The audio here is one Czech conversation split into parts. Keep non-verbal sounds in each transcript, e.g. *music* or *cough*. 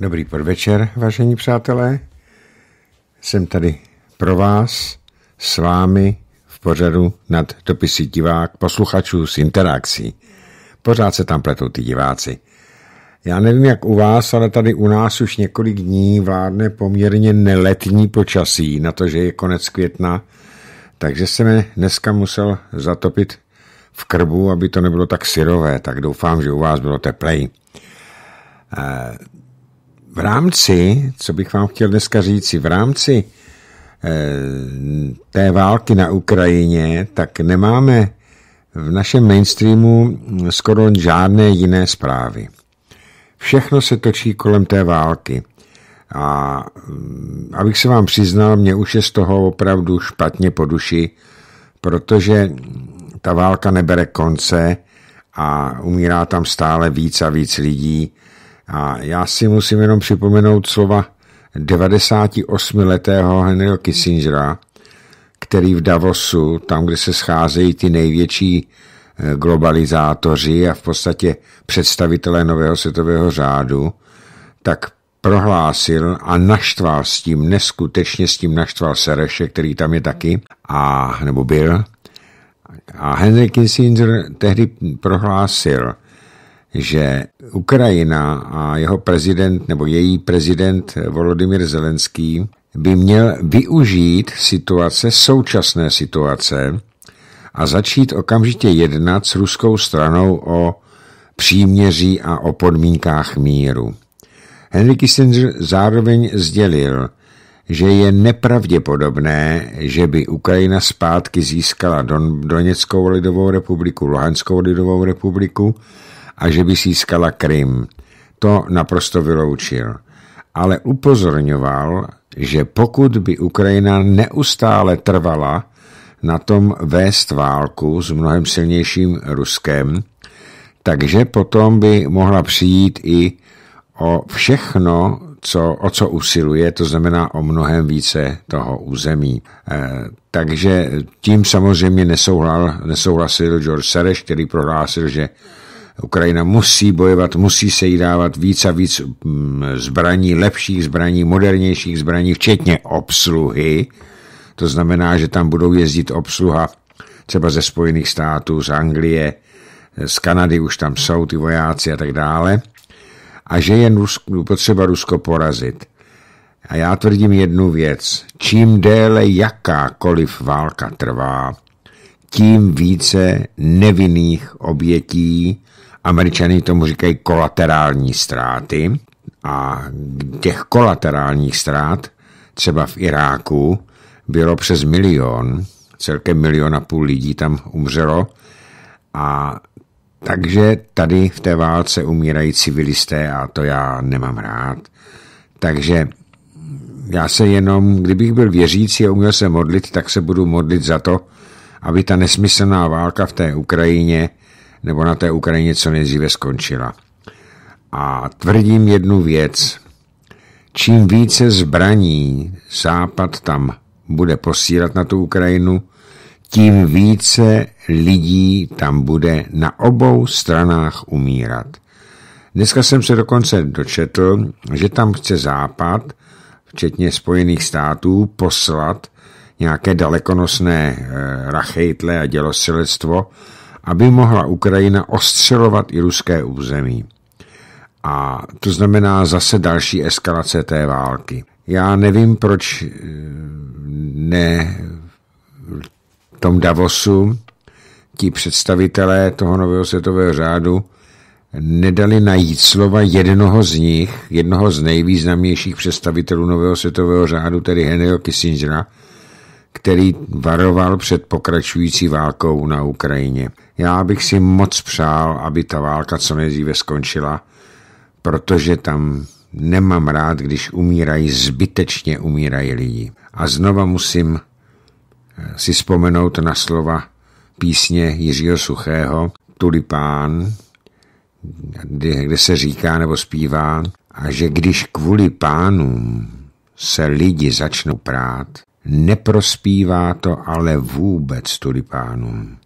Dobrý podvečer, vážení přátelé. Jsem tady pro vás, s vámi v pořadu nad dopisy divák posluchačů s interakcí. Pořád se tam pletou ty diváci. Já nevím, jak u vás, ale tady u nás už několik dní vládne poměrně neletní počasí na to, že je konec května, takže jsem dneska musel zatopit v krbu, aby to nebylo tak syrové, tak doufám, že u vás bylo teplej. Eh, v rámci, co bych vám chtěl dneska říci, v rámci eh, té války na Ukrajině, tak nemáme v našem mainstreamu skoro žádné jiné zprávy. Všechno se točí kolem té války. A mm, abych se vám přiznal, mě už je z toho opravdu špatně po duši, protože ta válka nebere konce a umírá tam stále víc a víc lidí a já si musím jenom připomenout slova 98-letého Henryho Kissingera, který v Davosu, tam, kde se scházejí ty největší eh, globalizátoři a v podstatě představitelé nového světového řádu, tak prohlásil a naštval s tím, neskutečně s tím naštval Sereše, který tam je taky, a, nebo byl. A Henry Kissinger tehdy prohlásil, že Ukrajina a jeho prezident nebo její prezident Volodymyr Zelenský by měl využít situace, současné situace a začít okamžitě jednat s ruskou stranou o příměří a o podmínkách míru. Henry Kissinger zároveň sdělil, že je nepravděpodobné, že by Ukrajina zpátky získala Don- Doněckou lidovou republiku, Luhanskou lidovou republiku, a že by získala Krym. To naprosto vyloučil. Ale upozorňoval, že pokud by Ukrajina neustále trvala na tom vést válku s mnohem silnějším Ruskem, takže potom by mohla přijít i o všechno, co, o co usiluje, to znamená o mnohem více toho území. E, takže tím samozřejmě nesouhlasil George Sereš, který prohlásil, že Ukrajina musí bojovat, musí se jí dávat víc a víc mm, zbraní, lepších zbraní, modernějších zbraní, včetně obsluhy. To znamená, že tam budou jezdit obsluha třeba ze Spojených států, z Anglie, z Kanady už tam jsou ty vojáci a tak dále. A že je Rusko, potřeba Rusko porazit. A já tvrdím jednu věc. Čím déle jakákoliv válka trvá, tím více nevinných obětí Američané tomu říkají kolaterální ztráty a těch kolaterálních ztrát třeba v Iráku bylo přes milion, celkem milion a půl lidí tam umřelo a takže tady v té válce umírají civilisté a to já nemám rád. Takže já se jenom, kdybych byl věřící a uměl se modlit, tak se budu modlit za to, aby ta nesmyslná válka v té Ukrajině nebo na té Ukrajině co nejdříve skončila. A tvrdím jednu věc. Čím více zbraní Západ tam bude posílat na tu Ukrajinu, tím více lidí tam bude na obou stranách umírat. Dneska jsem se dokonce dočetl, že tam chce Západ, včetně Spojených států, poslat nějaké dalekonosné eh, rachejtle a dělostřelectvo, aby mohla Ukrajina ostřelovat i ruské území. A to znamená zase další eskalace té války. Já nevím, proč eh, ne v tom Davosu ti představitelé toho nového světového řádu nedali najít slova jednoho z nich, jednoho z nejvýznamnějších představitelů nového světového řádu, tedy Henryho Kissingera, který varoval před pokračující válkou na Ukrajině. Já bych si moc přál, aby ta válka co nejdříve skončila, protože tam nemám rád, když umírají, zbytečně umírají lidi. A znova musím eh, si vzpomenout na slova písně Jiřího Suchého Tulipán, kde, se říká nebo zpívá, a že když kvůli pánům se lidi začnou prát, Neprospívá to ale vůbec tulipánům.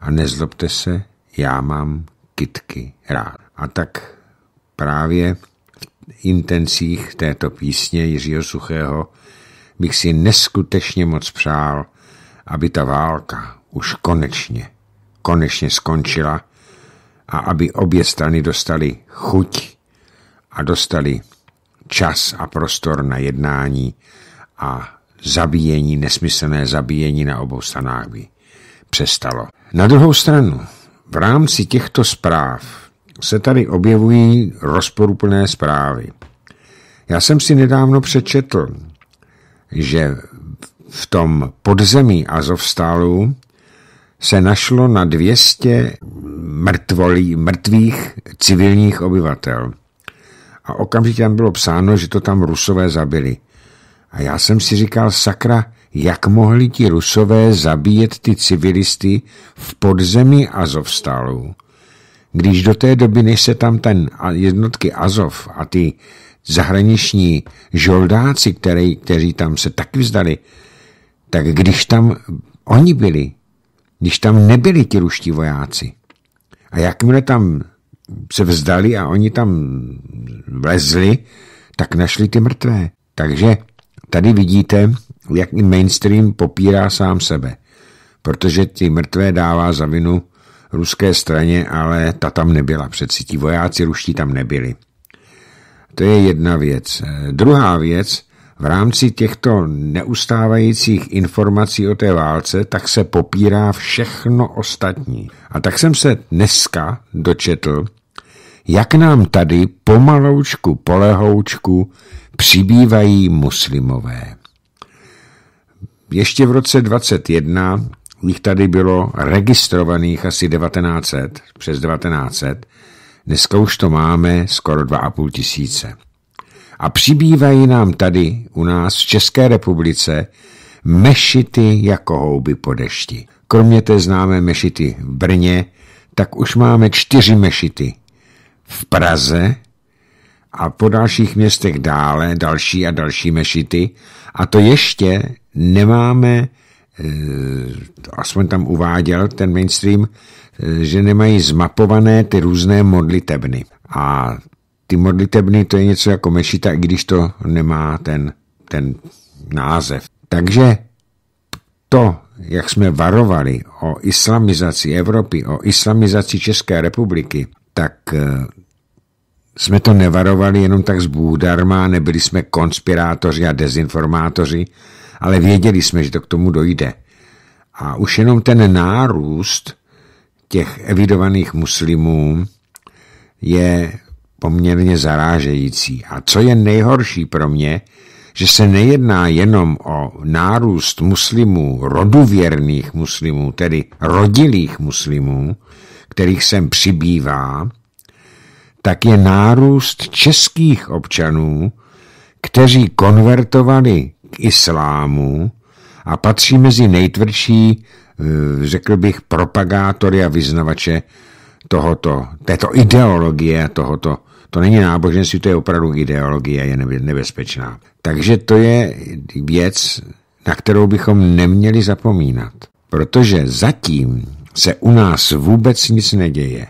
A nezlobte se, já mám kitky rád. A tak právě v intencích této písně Jiřího Suchého bych si neskutečně moc přál, aby ta válka už konečně, konečně skončila a aby obě strany dostali chuť a dostali čas a prostor na jednání a zabíjení, nesmyslné zabíjení na obou stranách by přestalo. Na druhou stranu, v rámci těchto zpráv se tady objevují rozporuplné zprávy. Já jsem si nedávno přečetl, že v tom podzemí Azovstálu se našlo na 200 mrtvolí, mrtvých civilních obyvatel. A okamžitě tam bylo psáno, že to tam rusové zabili. A já jsem si říkal, sakra, jak mohli ti rusové zabíjet ty civilisty v podzemí Azovstalu, když do té doby, než se tam ten jednotky Azov a ty zahraniční žoldáci, který, kteří tam se taky vzdali, tak když tam oni byli, když tam nebyli ti ruští vojáci a jakmile tam se vzdali a oni tam vlezli, tak našli ty mrtvé. Takže Tady vidíte, jak i mainstream popírá sám sebe, protože ty mrtvé dává za vinu ruské straně, ale ta tam nebyla přeci, ti vojáci ruští tam nebyli. To je jedna věc. Eh, druhá věc, v rámci těchto neustávajících informací o té válce, tak se popírá všechno ostatní. A tak jsem se dneska dočetl, jak nám tady pomaloučku polehoučku přibývají muslimové. Ještě v roce 21 jich tady bylo registrovaných asi 1900, přes 1900, dneska už to máme skoro 2,5 tisíce. A přibývají nám tady u nás v České republice mešity jako houby po dešti. Kromě té známé mešity v Brně, tak už máme čtyři mešity v Praze a po dalších městech dále, další a další mešity. A to ještě nemáme, e, aspoň tam uváděl ten mainstream, e, že nemají zmapované ty různé modlitebny. A ty modlitebny to je něco jako mešita, i když to nemá ten, ten název. Takže to, jak jsme varovali o islamizaci Evropy, o islamizaci České republiky, tak e, jsme to nevarovali jenom tak zbůdarma, nebyli jsme konspirátoři a dezinformátoři, ale věděli jsme, že to k tomu dojde. A už jenom ten nárůst těch evidovaných muslimů je poměrně zarážející. A co je nejhorší pro mě, že se nejedná jenom o nárůst muslimů, roduvěrných muslimů, tedy rodilých muslimů, kterých sem přibývá, tak je nárůst českých občanů, kteří konvertovali k islámu a patří mezi nejtvrdší, eh, řekl bych, propagátory a vyznavače tohoto, této ideologie, tohoto, to není náboženství, to je opravdu ideologie, je nebezpečná. Takže to je věc, na kterou bychom neměli zapomínat. Protože zatím se u nás vůbec nic neděje.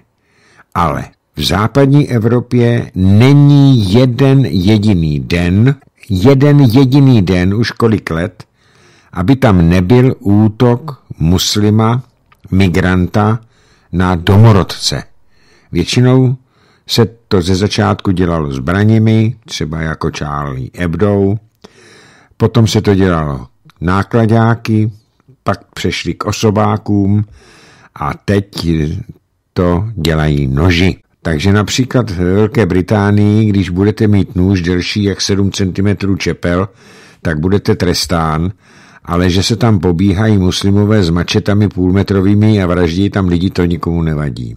Ale v západní Evropě není jeden jediný den, jeden jediný den už kolik let, aby tam nebyl útok muslima, migranta na domorodce. Většinou se to ze začátku dělalo zbraněmi, třeba jako Charlie Hebdo, potom se to dělalo nákladáky, pak přešli k osobákům a teď to dělají noži. Takže například v Velké Británii, když budete mít nůž delší jak 7 cm čepel, tak budete trestán, ale že se tam pobíhají muslimové s mačetami půlmetrovými a vraždí tam lidi, to nikomu nevadí.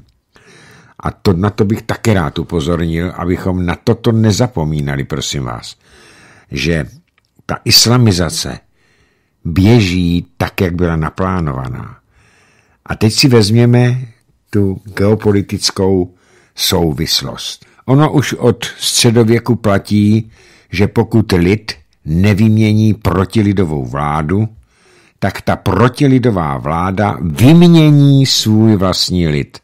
A to, na to bych také rád upozornil, abychom na toto nezapomínali, prosím vás, že ta islamizace běží tak, jak byla naplánovaná. A teď si vezměme tu geopolitickou souvislost. Ono už od středověku platí, že pokud lid nevymění protilidovou vládu, tak ta protilidová vláda vymění svůj vlastní lid.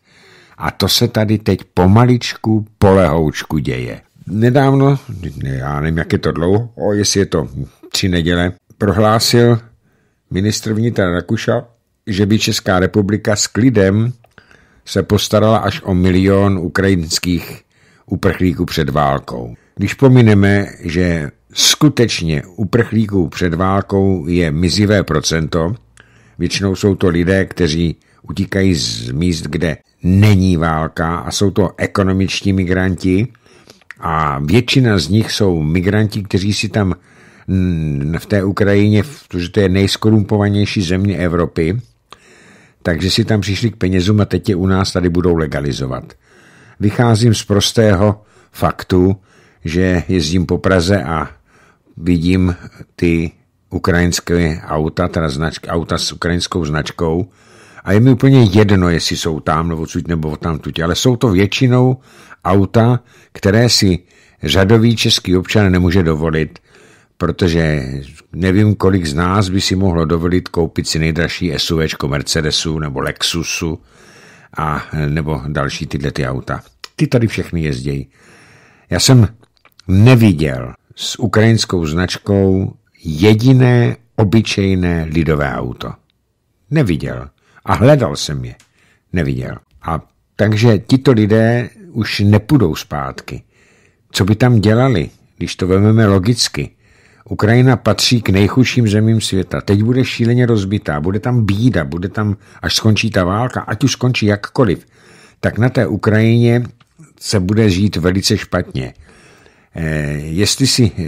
A to se tady teď pomaličku, polehoučku děje. Nedávno, já nevím, jak je to dlouho, o, jestli je to tři neděle, prohlásil ministr vnitra Rakuša, že by Česká republika s klidem se postarala až o milion ukrajinských uprchlíků před válkou. Když pomineme, že skutečně uprchlíků před válkou je mizivé procento, většinou jsou to lidé, kteří utíkají z míst, kde není válka a jsou to ekonomičtí migranti a většina z nich jsou migranti, kteří si tam v té Ukrajině, protože to je nejskorumpovanější země Evropy, takže si tam přišli k penězům a teď je u nás tady budou legalizovat. Vycházím z prostého faktu, že jezdím po Praze a vidím ty ukrajinské auta, teda značky, auta s ukrajinskou značkou a je mi úplně jedno, jestli jsou tam nebo cuť nebo tam tuť, ale jsou to většinou auta, které si řadový český občan nemůže dovolit, protože nevím, kolik z nás by si mohlo dovolit koupit si nejdražší SUV Mercedesu nebo Lexusu a nebo další tyhle ty auta. Ty tady všechny jezdějí. Já jsem neviděl s ukrajinskou značkou jediné obyčejné lidové auto. Neviděl. A hledal jsem je. Neviděl. A takže tito lidé už nepůjdou zpátky. Co by tam dělali, když to vezmeme logicky? Ukrajina patří k nejchudším zemím světa. Teď bude šíleně rozbitá, bude tam bída, bude tam, až skončí ta válka, ať už skončí jakkoliv, tak na té Ukrajině se bude žít velice špatně. Eh, jestli si eh,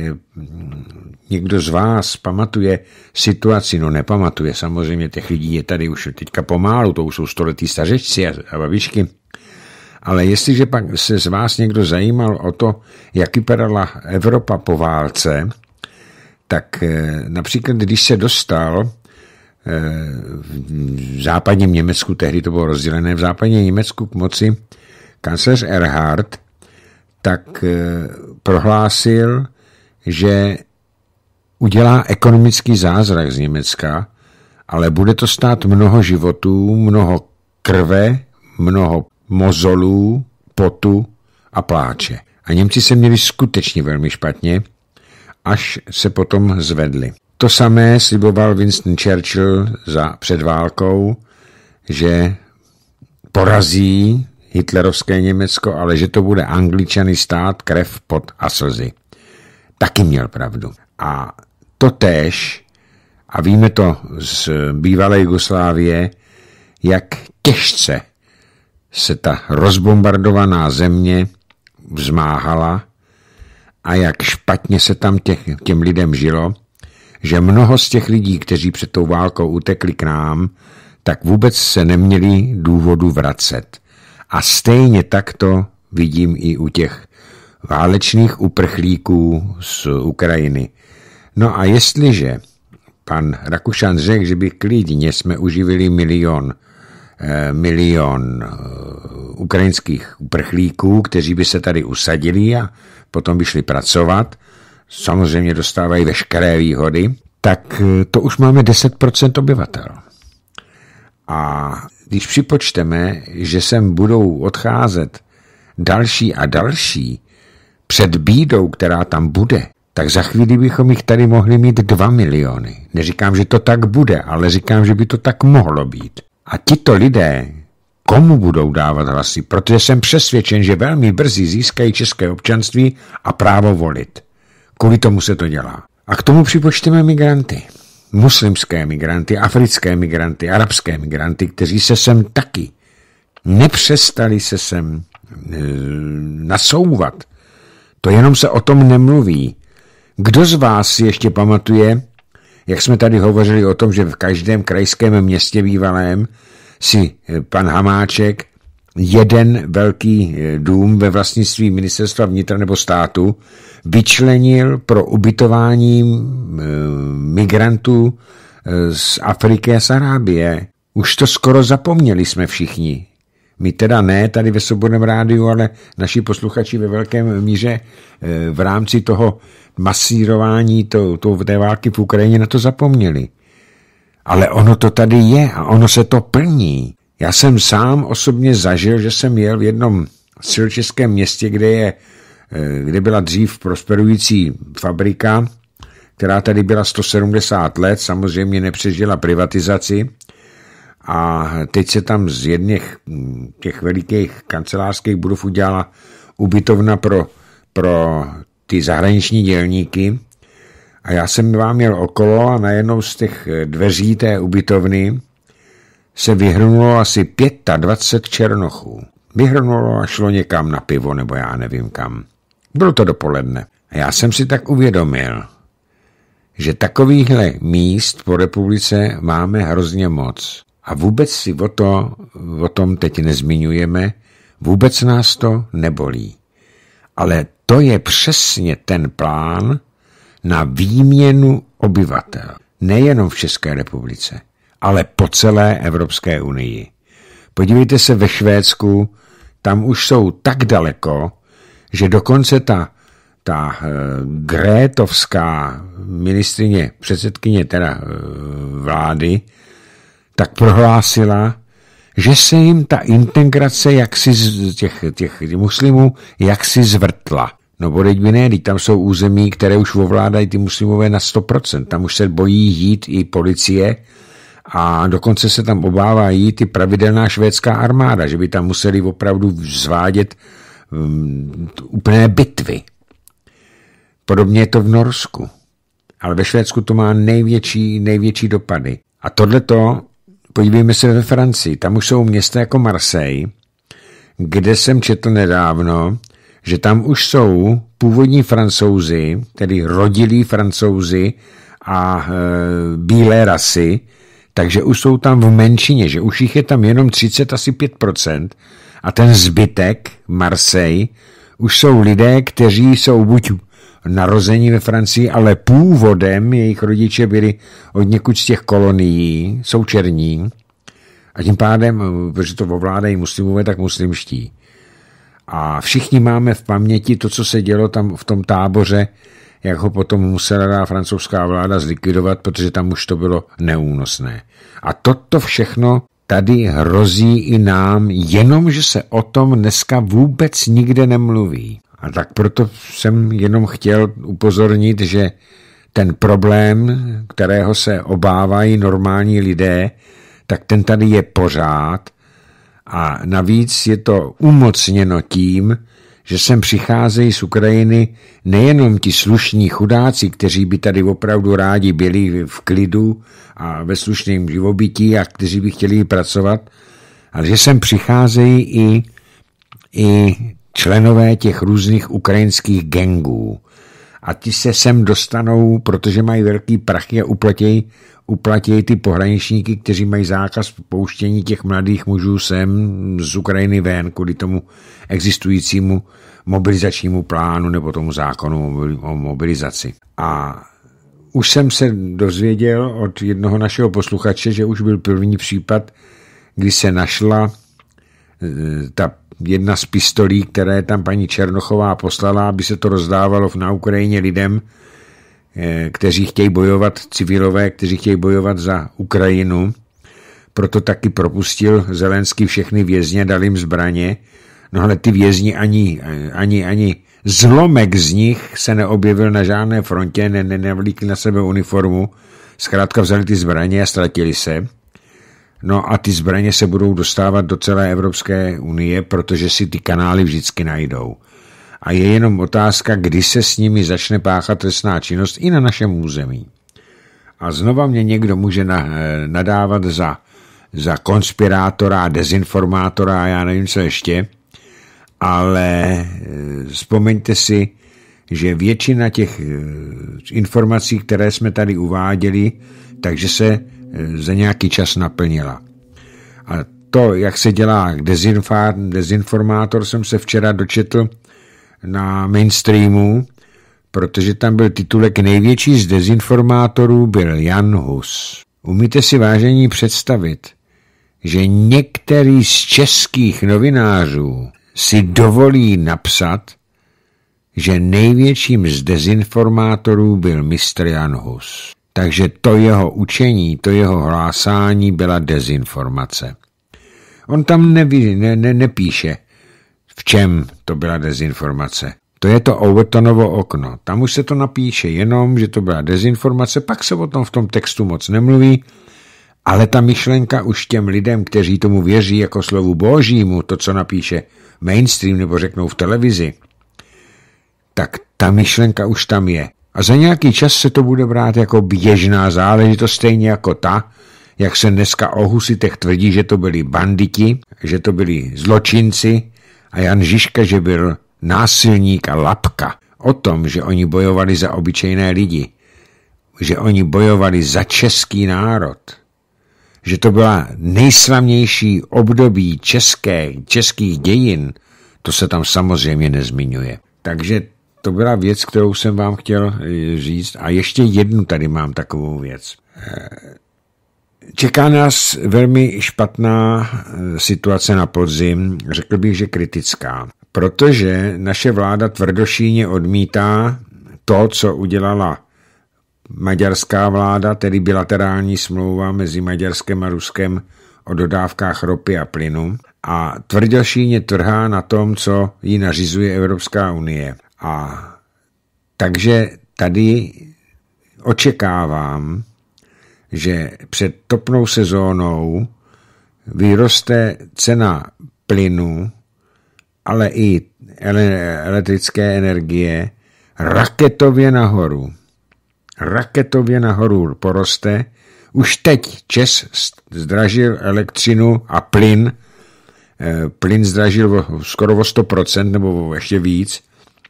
někdo z vás pamatuje situaci, no nepamatuje, samozřejmě těch lidí je tady už teďka pomálu, to už jsou století stařečci a babičky, ale jestliže pak se z vás někdo zajímal o to, jak vypadala Evropa po válce, tak eh, například, když se dostal eh, v západním Německu, tehdy to bylo rozdělené, v západním Německu k moci kancléř Erhard, tak eh, prohlásil, že udělá ekonomický zázrak z Německa, ale bude to stát mnoho životů, mnoho krve, mnoho mozolů, potu a pláče. A Němci se měli skutečně velmi špatně až se potom zvedli. To samé sliboval Winston Churchill za předválkou, že porazí hitlerovské Německo, ale že to bude Angličany stát krev pod a slzy. Taky měl pravdu. A to též, a víme to z bývalé Jugoslávie, jak těžce se ta rozbombardovaná země vzmáhala a jak špatně se tam těch, těm lidem žilo, že mnoho z těch lidí, kteří před tou válkou utekli k nám, tak vůbec se neměli důvodu vracet. A stejně tak to vidím i u těch válečných uprchlíků z Ukrajiny. No a jestliže pan Rakušan řekl, že by klidně jsme uživili milion, eh, milion eh, ukrajinských uprchlíků, kteří by se tady usadili a potom by šli pracovat, samozřejmě dostávají veškeré výhody, tak e, to už máme 10% obyvatel. A když připočteme, že sem budou odcházet další a další před bídou, která tam bude, tak za chvíli bychom jich tady mohli mít 2 miliony. Neříkám, že to tak bude, ale říkám, že by to tak mohlo být. A tito lidé, komu budou dávat hlasy, protože jsem přesvědčen, že velmi brzy získají české občanství a právo volit. Kvůli tomu se to dělá. A k tomu připočteme migranty. Muslimské migranty, africké migranty, arabské migranty, kteří se sem taky nepřestali se sem e, nasouvat. To jenom se o tom nemluví. Kdo z vás si ještě pamatuje, jak jsme tady hovořili o tom, že v každém krajském městě bývalém si eh, pan Hamáček jeden velký eh, dům ve vlastnictví ministerstva vnitra nebo státu vyčlenil pro ubytování eh, migrantů z Afriky a z Arábie. Už to skoro zapomněli jsme všichni. My teda ne tady ve Svobodném rádiu, ale naši posluchači ve velkém míře v rámci toho masírování to, to, té války v Ukrajině na to zapomněli. Ale ono to tady je a ono se to plní. Já jsem sám osobně zažil, že jsem jel v jednom silčeském městě, kde, je, eh, kde byla dřív prosperující fabrika, která tady byla 170 let, samozřejmě nepřežila privatizaci a teď se tam z jedných mm, těch velikých kancelářských budov udělala ubytovna pro, pro ty zahraniční dělníky a já jsem vám měl okolo a najednou z těch eh, dveří té ubytovny se vyhrnulo asi 25 černochů. Vyhrnulo a šlo někam na pivo, nebo já nevím kam. Bylo to dopoledne. A já jsem si tak uvědomil, že takovýchhle míst po republice máme hrozně moc. A vůbec si o, to, o tom teď nezmiňujeme, vůbec nás to nebolí. Ale to je přesně ten plán, na výměnu obyvatel. Nejenom v České republice, ale po celé Evropské unii. Podívejte se ve Švédsku, tam už jsou tak daleko, že dokonce ta, ta e, Grétovská ministrině, předsedkyně teda e, vlády, tak prohlásila, že se jim ta integrace jaksi z těch, těch muslimů jaksi zvrtla. No teď by ne, tam jsou území, které už ovládají ty muslimové na 100%. Tam už se bojí jít i policie a dokonce se tam obává jít i pravidelná švédská armáda, že by tam museli opravdu zvádět um, úplné bitvy. Podobně je to v Norsku. Ale ve Švédsku to má největší, největší dopady. A tohleto, podívejme se ve Francii, tam už jsou města jako Marseille, kde jsem četl nedávno, že tam už jsou původní francouzi, tedy rodilí francouzi a e, bílé rasy, takže už jsou tam v menšině, že už jich je tam jenom 30 asi 5% a ten zbytek, Marseille, už jsou lidé, kteří jsou buď narození ve Francii, ale původem jejich rodiče byli od někud z těch kolonií, jsou černí, a tím pádem, e, protože to ovládají muslimové, tak muslimští. A všichni máme v paměti to, co se dělo tam v tom táboře, jak ho potom musela francouzská vláda zlikvidovat, protože tam už to bylo neúnosné. A toto všechno tady hrozí i nám, jenomže se o tom dneska vůbec nikde nemluví. A tak proto jsem jenom chtěl upozornit, že ten problém, kterého se obávají normální lidé, tak ten tady je pořád a navíc je to umocněno tím, že sem přicházejí z Ukrajiny nejenom ti slušní chudáci, kteří by tady opravdu rádi byli v klidu a ve slušném živobytí a kteří by chtěli pracovat, ale že sem přicházejí i, i členové těch různých ukrajinských gengů, a ti se sem dostanou, protože mají velký prachy a uplatějí uplatěj ty pohraničníky, kteří mají zákaz pouštění těch mladých mužů sem z Ukrajiny ven kvůli tomu existujícímu mobilizačnímu plánu nebo tomu zákonu o mobilizaci. A už jsem se dozvěděl od jednoho našeho posluchače, že už byl první případ, kdy se našla Eh, ta jedna z pistolí, které tam paní Černochová poslala, aby se to rozdávalo na Ukrajině lidem, eh, kteří chtějí bojovat, civilové, kteří chtějí bojovat za Ukrajinu. Proto taky propustil Zelenský všechny vězně, dal jim zbraně. No ale ty vězni ani, ani, ani zlomek z nich se neobjevil na žádné frontě, ne, ne, nevlíkli na sebe uniformu, zkrátka vzali ty zbraně a ztratili se. No a ty zbraně se budou dostávat do celé Evropské unie, protože si ty kanály vždycky najdou. A je jenom otázka, kdy se s nimi začne páchat trestná činnost i na našem území. A znova mě někdo může eh, nadávat za, za konspirátora dezinformátora a já nevím co ještě, ale eh, vzpomeňte si, že většina těch eh, informací, které jsme tady uváděli, takže se Eh, za nějaký čas naplnila. A to, jak se dělá dezinformátor, jsem se včera dočetl na mainstreamu, protože tam byl titulek Největší z dezinformátorů byl Jan Hus. Umíte si vážení představit, že některý z českých novinářů si dovolí napsat, že největším z dezinformátorů byl mistr Jan Hus. Takže to jeho učení, to jeho hlásání byla dezinformace. On tam neví, ne, ne, nepíše, v čem to byla dezinformace. To je to Overtonovo okno. Tam už se to napíše jenom, že to byla dezinformace, pak se o tom v tom textu moc nemluví, ale ta myšlenka už těm lidem, kteří tomu věří jako slovu božímu, to, co napíše mainstream nebo řeknou v televizi, tak ta myšlenka už tam je. A za nějaký čas se to bude brát jako běžná záležitost, stejně jako ta, jak se dneska o husitech tvrdí, že to byli banditi, že to byli zločinci a Jan Žižka, že byl násilník a lapka. O tom, že oni bojovali za obyčejné lidi, že oni bojovali za český národ, že to byla nejslavnější období české, českých dějin, to se tam samozřejmě nezmiňuje. Takže to byla věc, kterou jsem vám chtěl eh, říct. A ještě jednu tady mám takovou věc. Eh, čeká nás velmi špatná eh, situace na podzim, řekl bych, že kritická, protože naše vláda tvrdošíně odmítá to, co udělala maďarská vláda, tedy bilaterální smlouva mezi Maďarskem a Ruskem o dodávkách ropy a plynu a tvrdošíně trhá na tom, co jí nařizuje Evropská unie. A takže tady očekávám, že před topnou sezónou vyroste cena plynu, ale i elektrické energie raketově nahoru. Raketově nahoru poroste. Už teď Čes zdražil elektřinu a plyn. E, plyn zdražil skoro o 100% nebo ještě víc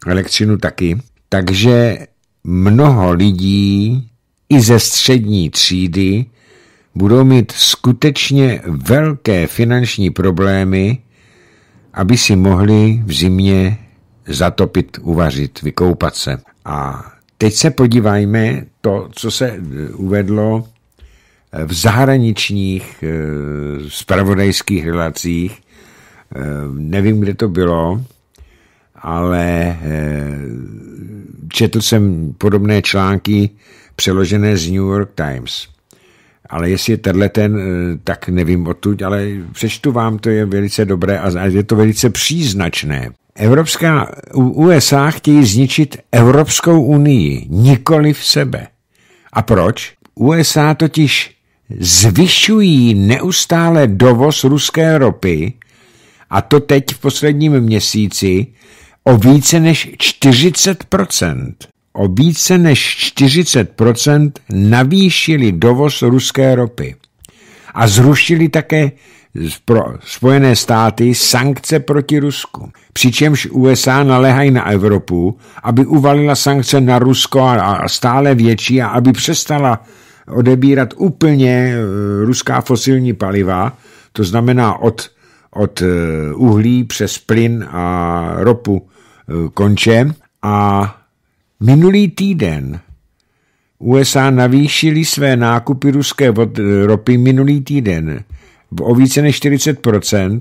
elektřinu taky. Takže mnoho lidí i ze střední třídy budou mít skutečně velké finanční problémy, aby si mohli v zimě zatopit, uvařit, vykoupat se. A teď se podívejme to, co se eh, uvedlo v zahraničních eh, spravodajských relacích. Eh, nevím, kde to bylo, ale eh, četl jsem podobné články přeložené z New York Times. Ale jestli je tenhle ten, eh, tak nevím odtud, ale přečtu vám, to je velice dobré a je to velice příznačné. Evropská, USA chtějí zničit Evropskou unii, nikoli v sebe. A proč? USA totiž zvyšují neustále dovoz ruské ropy a to teď v posledním měsíci o více než 40 o více než 40 navýšili dovoz ruské ropy a zrušili také pro Spojené státy sankce proti Rusku. Přičemž USA naléhají na Evropu, aby uvalila sankce na Rusko a stále větší a aby přestala odebírat úplně e, ruská fosilní paliva, to znamená od, od e, uhlí přes plyn a ropu Eh, konče. A minulý týden USA navýšili své nákupy ruské eh, ropy minulý týden o více než 40%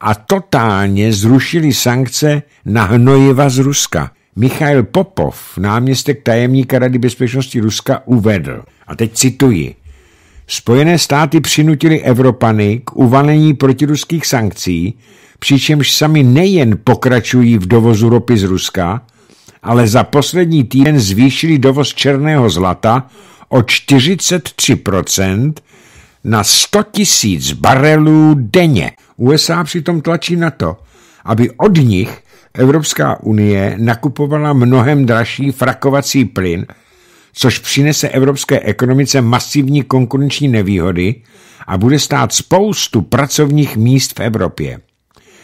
a totálně zrušili sankce na hnojiva z Ruska. Michail Popov, náměstek tajemníka Rady bezpečnosti Ruska, uvedl, a teď cituji, Spojené státy přinutili Evropany k uvalení protiruských sankcí, přičemž sami nejen pokračují v dovozu ropy z Ruska, ale za poslední týden zvýšili dovoz černého zlata o 43% na 100 tisíc barelů denně. USA přitom tlačí na to, aby od nich Evropská unie nakupovala mnohem dražší frakovací plyn, což přinese evropské ekonomice masivní konkurenční nevýhody a bude stát spoustu pracovních míst v Evropě.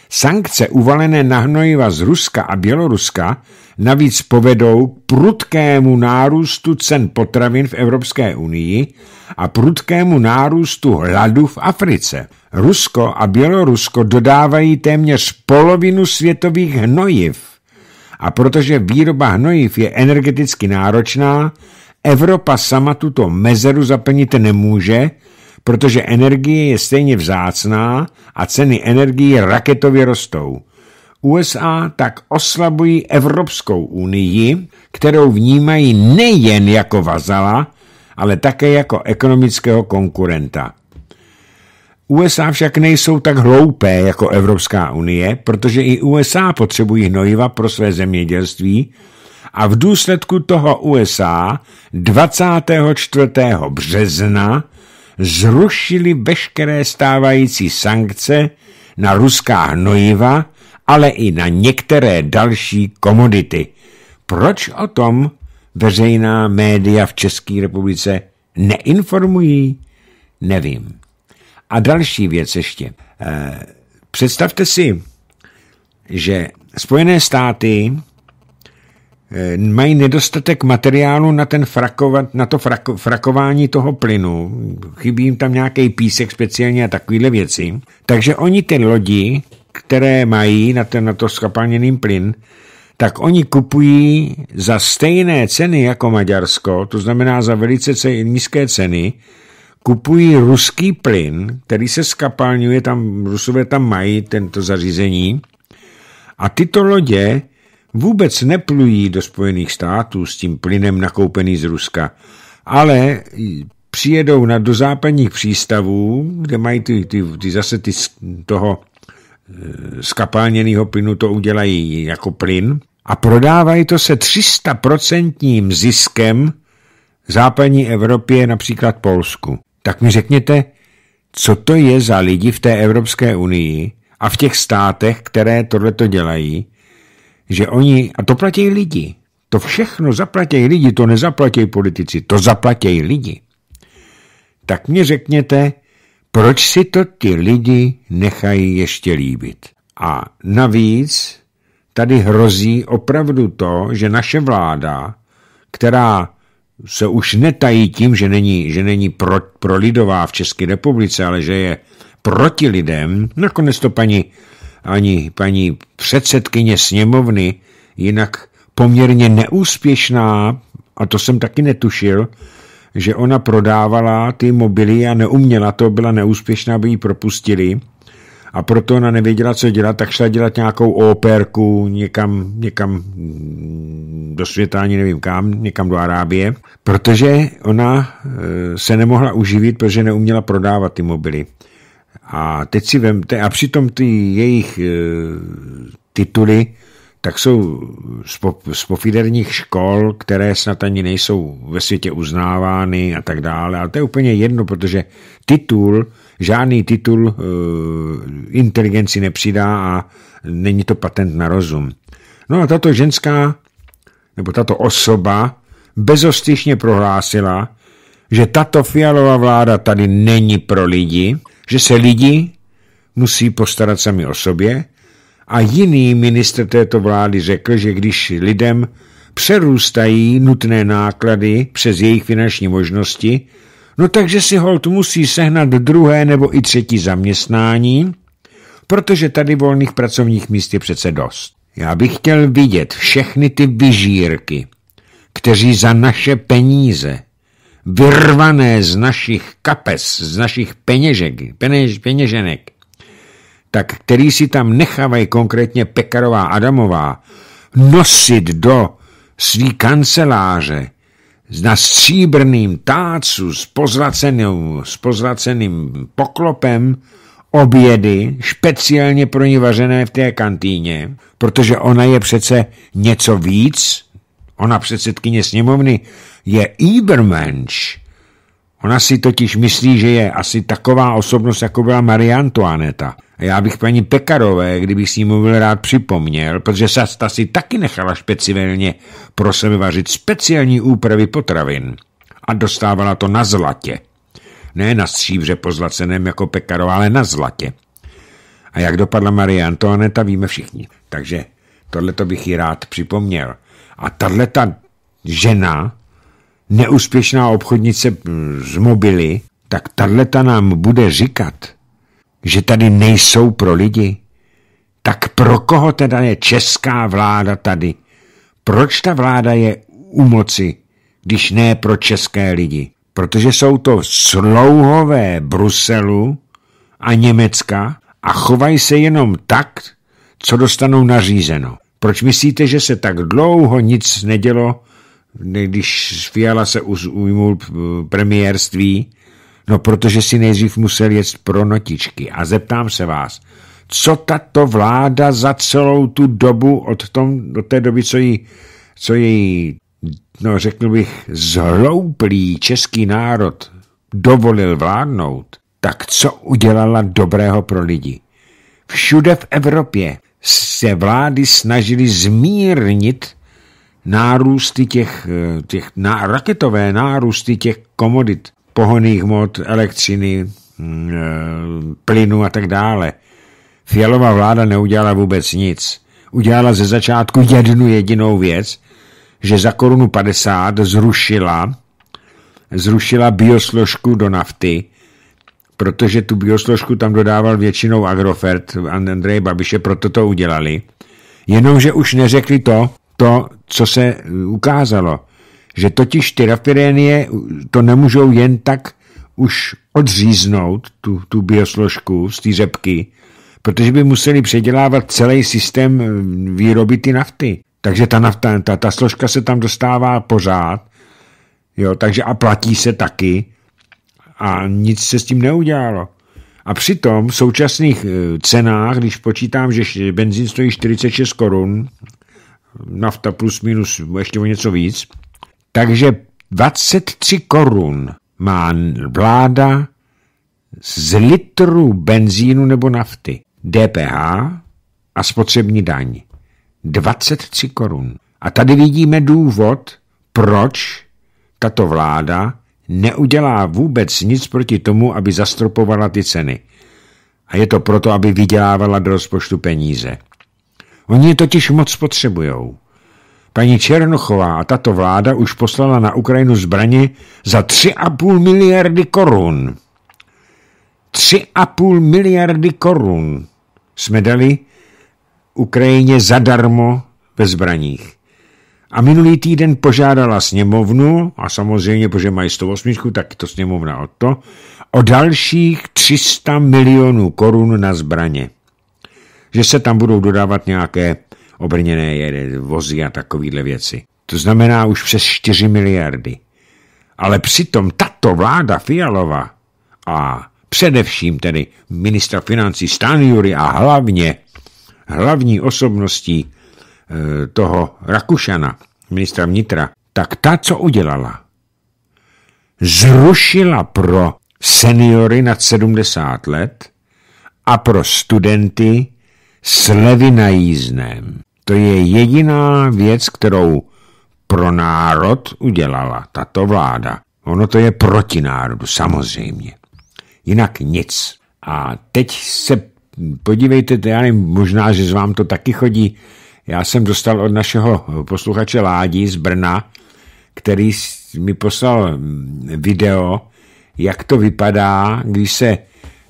Sankce uvalené na hnojiva z Ruska a Běloruska navíc povedou prudkému nárůstu cen potravin v Evropské unii a prudkému nárůstu hladu v Africe. Rusko a Bělorusko dodávají téměř polovinu světových hnojiv. A protože výroba hnojiv je energeticky náročná, Evropa sama tuto mezeru zaplnit nemůže, protože energie je stejně vzácná a ceny energie raketově rostou. USA tak oslabují Evropskou unii, kterou vnímají nejen jako vazala, ale také jako ekonomického konkurenta. USA však nejsou tak hloupé jako Evropská unie, protože i USA potřebují hnojiva pro své zemědělství a v důsledku toho USA 24. března zrušili veškeré stávající sankce na ruská hnojiva, ale i na některé další komodity. Proč o tom veřejná média v České republice neinformují? Nevím. A další věc ještě. Eh, představte si, že Spojené státy Eh, mají nedostatek materiálu na, ten frakovat, na to frako, frakování toho plynu. Chybí jim tam nějaký písek speciálně a takovéhle věci. Takže oni ty lodi, které mají na, ten, na to skapalněný plyn, tak oni kupují za stejné ceny jako Maďarsko, to znamená za velice nízké ceny, kupují ruský plyn, který se skapalňuje, tam, rusové tam mají tento zařízení, a tyto lodě vůbec neplují do Spojených států s tím plynem nakoupený z Ruska, ale přijedou na, do západních přístavů, kde mají ty, ty, ty zase ty toho e, skapálněného plynu to udělají jako plyn a prodávají to se 300% ziskem západní Evropě, například Polsku. Tak mi řekněte, co to je za lidi v té Evropské unii a v těch státech, které tohleto to dělají, že oni, a to platí lidi, to všechno zaplatí lidi, to nezaplatí politici, to zaplatí lidi. Tak mě řekněte, proč si to ty lidi nechají ještě líbit. A navíc tady hrozí opravdu to, že naše vláda, která se už netají tím, že není, že není pro, pro lidová v České republice, ale že je proti lidem, nakonec to paní ani paní předsedkyně sněmovny, jinak poměrně neúspěšná, a to jsem taky netušil, že ona prodávala ty mobily a neuměla to, byla neúspěšná, aby ji propustili a proto ona nevěděla, co dělat, tak šla dělat nějakou operku někam, někam do světa, ani nevím kam, někam do Arábie, protože ona eh, se nemohla uživit, protože neuměla prodávat ty mobily. A teď si vemte, a přitom ty jejich e, tituly, tak jsou z, po, z pofiderních škol, které snad ani nejsou ve světě uznávány a tak dále. Ale to je úplně jedno, protože titul, žádný titul e, inteligenci nepřidá a není to patent na rozum. No a tato ženská, nebo tato osoba, bezostyšně prohlásila, že tato fialová vláda tady není pro lidi, že se lidi musí postarat sami o sobě a jiný ministr této vlády řekl, že když lidem přerůstají nutné náklady přes jejich finanční možnosti, no takže si hold musí sehnat druhé nebo i třetí zaměstnání, protože tady volných pracovních míst je přece dost. Já bych chtěl vidět všechny ty vyžírky, kteří za naše peníze vyrvané z našich kapes, z našich peněžek, peněž, peněženek, tak který si tam nechávají konkrétně Pekarová Adamová nosit do svý kanceláře na stříbrným tácu s pozlaceným, s pozlaceným poklopem obědy, speciálně pro ní vařené v té kantýně, protože ona je přece něco víc Ona předsedkyně sněmovny je Ibermensch. Ona si totiž myslí, že je asi taková osobnost, jako byla Marie Antoaneta. A já bych paní Pekarové, kdybych s ní mluvil, rád připomněl, protože ta si taky nechala speciálně pro sebe vařit speciální úpravy potravin. A dostávala to na zlatě. Ne na stříbře pozlaceném jako Pekarová, ale na zlatě. A jak dopadla Marie Antoaneta, víme všichni. Takže tohle to bych ji rád připomněl. A tahle ta žena, neúspěšná obchodnice z mobily, tak tahle ta nám bude říkat, že tady nejsou pro lidi. Tak pro koho teda je česká vláda tady? Proč ta vláda je u moci, když ne pro české lidi? Protože jsou to slouhové Bruselu a Německa a chovají se jenom tak, co dostanou nařízeno. Proč myslíte, že se tak dlouho nic nedělo, když Fiala se ujmul eh, premiérství? No, protože si nejdřív musel jet pro notičky. A zeptám se vás, co tato vláda za celou tu dobu od, tom, od té doby, co jí, co jí, no řekl bych, zhlouplý český národ dovolil vládnout, tak co udělala dobrého pro lidi? Všude v Evropě se vlády snažily zmírnit nárůsty těch, eh, těch na, raketové nárůsty těch komodit, pohoných mod, elektřiny, mm, eh, plynu a tak dále. Fialová vláda neudělala vůbec nic. Udělala ze začátku jednu jedinou věc, že za korunu 50 zrušila, zrušila biosložku do nafty protože tu biosložku tam dodával většinou Agrofert, Andrej Babiše, proto to udělali. Jenomže už neřekli to, to, co se eh, ukázalo, že totiž ty rafinérie eh, to nemůžou jen tak už odříznout, tu, tu biosložku z té řepky, protože by museli předělávat celý systém eh, výroby ty nafty. Takže ta, nafta, ta, ta složka se tam dostává pořád, jo, takže a platí se taky, a nic se s tím neudělalo. A přitom v současných eh, cenách, když počítám, že benzín stojí 46 korun, nafta plus minus ještě o něco víc, takže 23 korun má vláda z litru benzínu nebo nafty DPH a spotřební daň. 23 korun. A tady vidíme důvod, proč tato vláda neudělá vůbec nic proti tomu, aby zastropovala ty ceny. A je to proto, aby vydělávala do rozpočtu peníze. Oni je totiž moc potřebujou. Paní Černochová a tato vláda už poslala na Ukrajinu zbraně za 3,5 miliardy korun. 3,5 miliardy korun jsme dali Ukrajině zadarmo ve zbraních a minulý týden požádala sněmovnu, a samozřejmě, protože mají 108, tak to sněmovna o to, o dalších 300 milionů korun na zbraně. Že se tam budou dodávat nějaké obrněné vozy a takovéhle věci. To znamená už přes 4 miliardy. Ale přitom tato vláda Fialova a především tedy ministra financí Stanjury a hlavně hlavní osobností Eh, toho Rakušana, ministra vnitra, tak ta, co udělala, zrušila pro seniory nad 70 let a pro studenty slevy na jízdném. To je jediná věc, kterou pro národ udělala tato vláda. Ono to je proti národu, samozřejmě. Jinak nic. A teď se podívejte, já nevím, možná, že z vám to taky chodí, já jsem dostal od našeho posluchače Ládí z Brna, který mi poslal mm, video, jak to vypadá, když se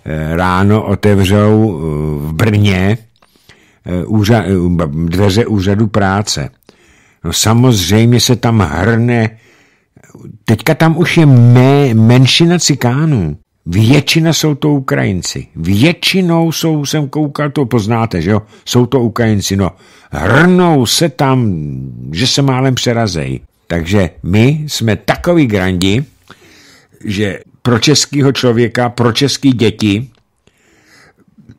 eh, ráno otevřou eh, v Brně eh, dveře úřadu práce. No samozřejmě se tam hrne, teďka tam už je menšina cikánů. Většina jsou to Ukrajinci. Většinou jsou, jsem koukal, to poznáte, že jo? Jsou to Ukrajinci, no. Hrnou se tam, že se málem přerazejí. Takže my jsme takový grandi, že pro českého člověka, pro české děti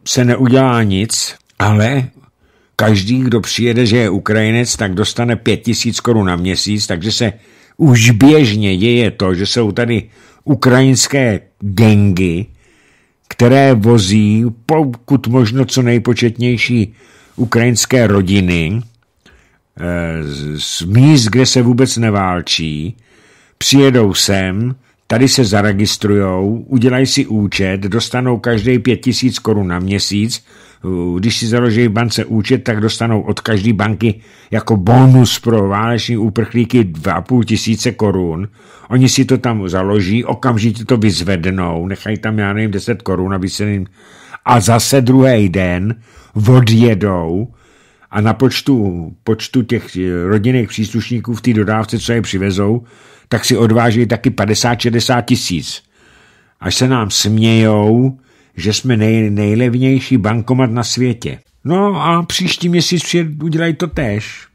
se neudělá nic, ale každý, kdo přijede, že je Ukrajinec, tak dostane pět tisíc korun na měsíc, takže se už běžně děje to, že jsou tady ukrajinské gengy, které vozí pokud možno co nejpočetnější ukrajinské rodiny eh, z míst, kde se vůbec neválčí, přijedou sem, tady se zaregistrujou, udělají si účet, dostanou každý pět tisíc korun na měsíc Eh, když si založí bance účet, tak dostanou od každé banky jako bonus pro váleční úprchlíky 2,5 tisíce korun. Oni si to tam založí, okamžitě to vyzvednou, nechají tam, já nevím, 10 korun, aby se jim... A zase druhý den odjedou a na počtu, počtu těch eh, rodinných příslušníků v té dodávce, co je přivezou, tak si odváží taky 50-60 tisíc. Až se nám smějou, že jsme nej, nejlevnější bankomat na světě. No a příští měsíc udělají to tež.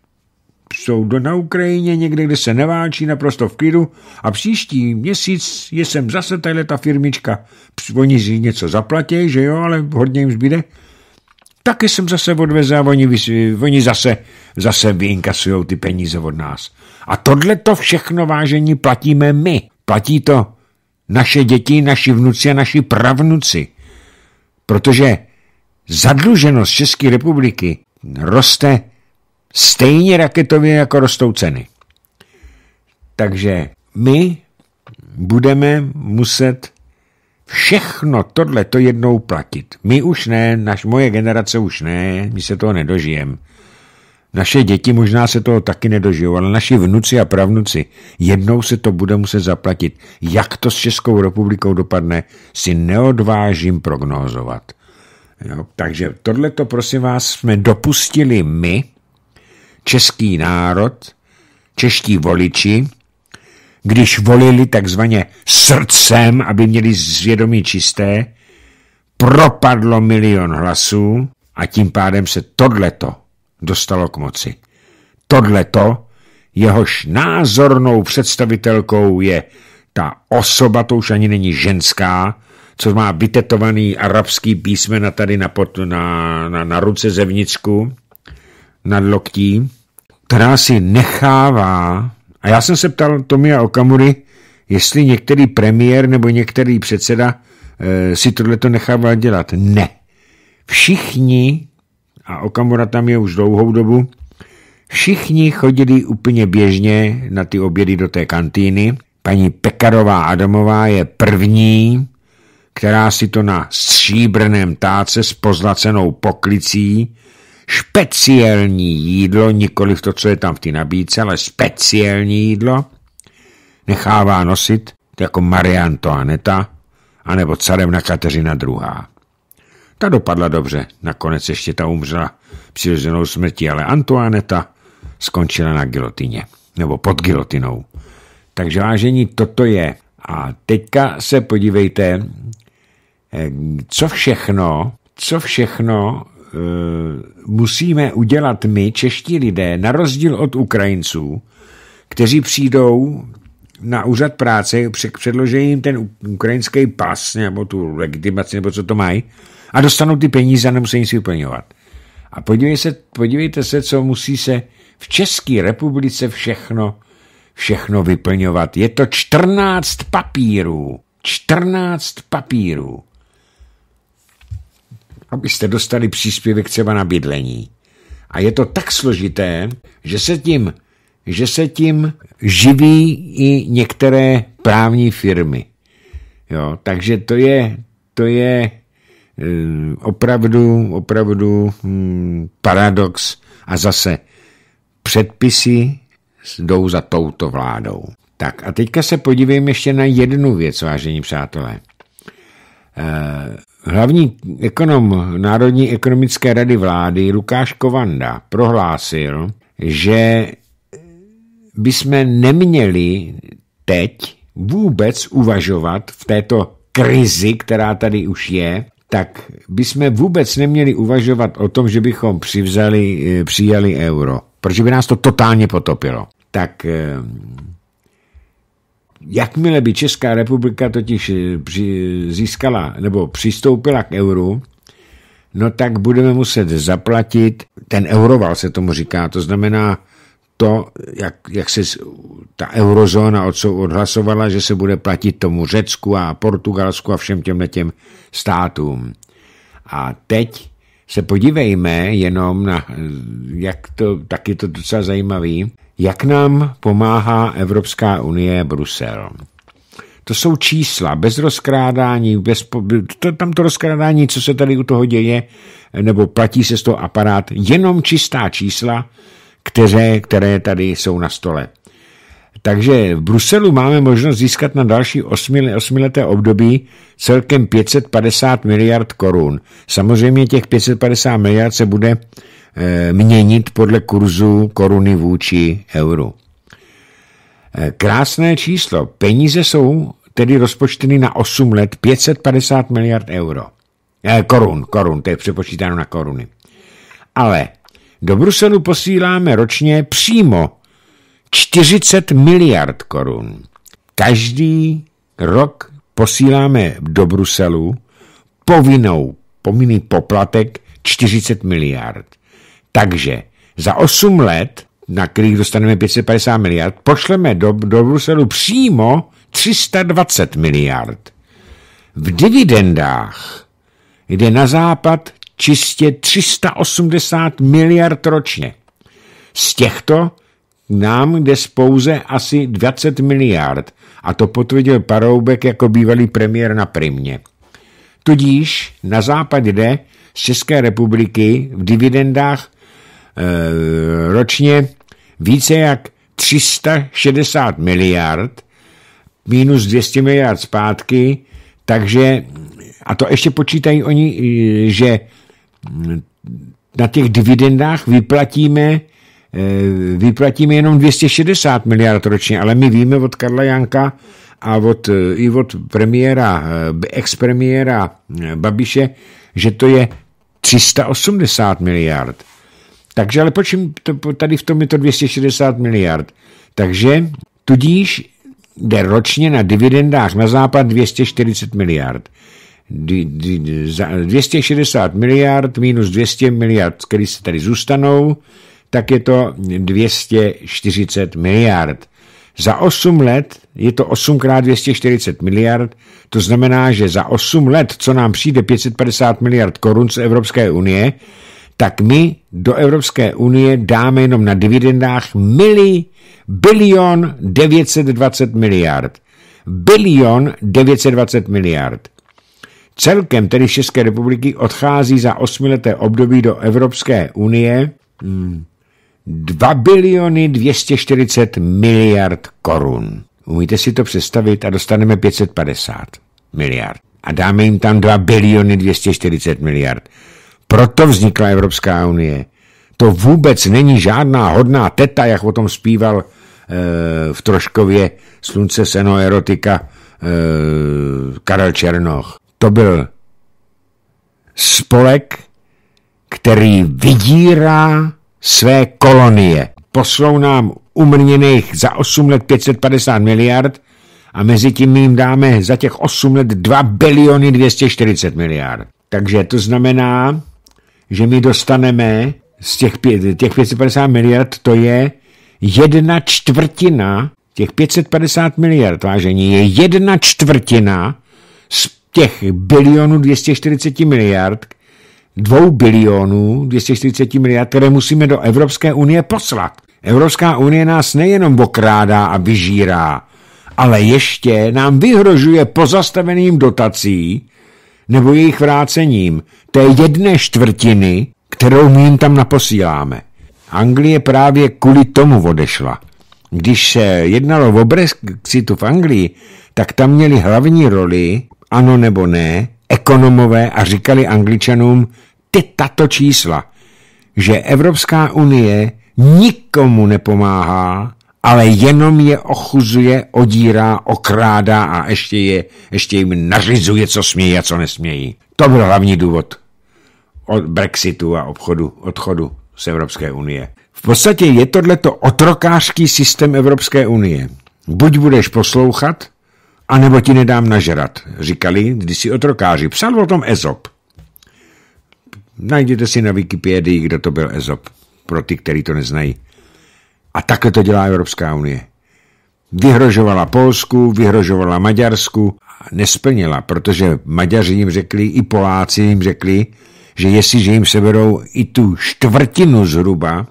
Jsou do na Ukrajině, někde, kde se neváčí, naprosto v klidu a příští měsíc je sem zase tady ta firmička. Oni si něco zaplatí, že jo, ale hodně jim zbyde. Taky jsem zase odveze a oni, oni zase, zase vyinkasují ty peníze od nás. A tohle to všechno vážení platíme my. Platí to naše děti, naši vnuci a naši pravnuci protože zadluženost České republiky roste stejně raketově, jako rostou ceny. Takže my budeme muset všechno tohle to jednou platit. My už ne, naš, moje generace už ne, my se toho nedožijeme. Naše děti možná se toho taky nedožijou, ale naši vnuci a pravnuci jednou se to bude muset zaplatit. Jak to s Českou republikou dopadne, si neodvážím prognózovat. takže tohle to prosím vás jsme dopustili my, český národ, čeští voliči, když volili takzvaně srdcem, aby měli zvědomí čisté, propadlo milion hlasů a tím pádem se tohleto dostalo k moci. Tohle to, jehož názornou představitelkou je ta osoba, to už ani není ženská, co má vytetovaný arabský písmena tady na, pod, na, na, na ruce zevnicku, nad loktí, která si nechává, a já jsem se ptal Tomia Okamury, jestli některý premiér nebo některý předseda e, si tohleto to nechává dělat. Ne. Všichni a Okamura tam je už dlouhou dobu, všichni chodili úplně běžně na ty obědy do té kantýny. Paní Pekarová Adamová je první, která si to na stříbrném táce s pozlacenou poklicí špeciální jídlo, nikoli v to, co je tam v té nabídce, ale speciální jídlo, nechává nosit jako Marie Antoaneta anebo carevna Kateřina II. Ta dopadla dobře, nakonec ještě ta umřela přirozenou smrtí, ale Antoaneta skončila na gilotině, nebo pod gilotinou. Takže vážení, toto je. A teďka se podívejte, eh, co všechno, co všechno e, musíme udělat my, čeští lidé, na rozdíl od Ukrajinců, kteří přijdou na úřad práce, předloží jim ten ukrajinský pas nebo tu legitimaci, nebo co to mají, a dostanou ty peníze a nemusí nic vyplňovat. A podívej se, podívejte se, co musí se v České republice všechno, všechno vyplňovat. Je to 14 papírů. 14 papírů. Abyste dostali příspěvek třeba na bydlení. A je to tak složité, že se tím, že se tím živí i některé právní firmy. Jo, takže to je, to je Eh, opravdu, opravdu hm, paradox. A zase předpisy jdou za touto vládou. Tak a teďka se podívejme ještě na jednu věc, vážení přátelé. Eh, hlavní ekonom Národní ekonomické rady vlády Lukáš Kovanda prohlásil, že bychom neměli teď vůbec uvažovat v této krizi, která tady už je, tak bychom vůbec neměli uvažovat o tom, že bychom přivzali, eh, přijali euro, protože by nás to totálně potopilo. Tak eh, jakmile by Česká republika totiž eh, získala nebo přistoupila k euru, no tak budeme muset zaplatit, ten euroval se tomu říká, to znamená to, jak, jak se ta eurozóna odhlasovala, že se bude platit tomu Řecku a Portugalsku a všem těm těm státům. A teď se podívejme jenom na, jak to, taky to docela zajímavý, jak nám pomáhá Evropská unie Brusel. To jsou čísla, bez rozkrádání, bez, to, tam to rozkrádání, co se tady u toho děje, nebo platí se z toho aparát, jenom čistá čísla, které, které tady jsou na stole. Takže v Bruselu máme možnost získat na další osmileté období celkem 550 miliard korun. Samozřejmě těch 550 miliard se bude eh, měnit podle kurzu koruny vůči euru. Eh, krásné číslo. Peníze jsou tedy rozpočteny na 8 let 550 miliard euro. Eh, korun, korun, to je přepočítáno na koruny. Ale do Bruselu posíláme ročně přímo 40 miliard korun. Každý rok posíláme do Bruselu povinnou, povinný poplatek 40 miliard. Takže za 8 let, na kterých dostaneme 550 miliard, pošleme do, do Bruselu přímo 320 miliard. V dividendách jde na západ čistě 380 miliard ročně. Z těchto nám jde spouze asi 20 miliard a to potvrdil Paroubek jako bývalý premiér na Primě. Tudíž na západ jde z České republiky v dividendách e, ročně více jak 360 miliard minus 200 miliard zpátky, takže, a to ještě počítají oni, eh, že na těch dividendách vyplatíme eh, vyplatíme jenom 260 miliard ročně, ale my víme od Karla Janka a od, eh, i od premiéra, eh, ex-premiéra Babiše, že to je 380 miliard. Takže ale proč to, tady v tom je to 260 miliard. Takže tudíž jde ročně na dividendách na západ 240 miliard. 260 miliard minus 200 miliard, které se tady zůstanou, tak je to 240 miliard. Za 8 let je to 8 x 240 miliard, to znamená, že za 8 let, co nám přijde 550 miliard korun z Evropské unie, tak my do Evropské unie dáme jenom na dividendách mili, bilion 920 miliard. Bilion 920 miliard. Celkem tedy České republiky odchází za osmileté období do Evropské unie 2 hmm, biliony 240 miliard korun. Umíte si to představit a dostaneme 550 miliard. A dáme jim tam 2 biliony 240 miliard. Proto vznikla Evropská unie. To vůbec není žádná hodná teta, jak o tom zpíval e, v Troškově Slunce, seno, erotika e, eh, Karel Černoch. To byl spolek, který vydírá své kolonie. Poslou nám umrněných za 8 let 550 miliard a mezi tím jim dáme za těch 8 let 2 biliony 240 miliard. Takže to znamená, že my dostaneme z těch, těch 550 miliard, to je jedna čtvrtina, těch 550 miliard, vážení, je jedna čtvrtina z těch bilionů 240 miliard, dvou bilionů 240 miliard, které musíme do Evropské unie poslat. Evropská unie nás nejenom okrádá a vyžírá, ale ještě nám vyhrožuje pozastaveným dotací nebo jejich vrácením té jedné čtvrtiny, kterou my jim tam naposíláme. Anglie právě kvůli tomu odešla. Když se jednalo o Brexitu v Anglii, tak tam měli hlavní roli ano nebo ne, ekonomové a říkali angličanům ty tato čísla, že Evropská unie nikomu nepomáhá, ale jenom je ochuzuje, odírá, okrádá a ještě, je, ještě jim nařizuje, co smějí a co nesmějí. To byl hlavní důvod od Brexitu a obchodu, odchodu z Evropské unie. V podstatě je tohleto otrokářský systém Evropské unie. Buď budeš poslouchat, a nebo ti nedám nažerat, říkali když si otrokáři. Psal o tom Ezop. Najděte si na Wikipedii, kdo to byl Ezop, pro ty, kteří to neznají. A takhle to dělá Evropská unie. Vyhrožovala Polsku, vyhrožovala Maďarsku a nesplnila, protože Maďaři jim řekli, i Poláci jim řekli, že jestliže jim seberou i tu čtvrtinu zhruba,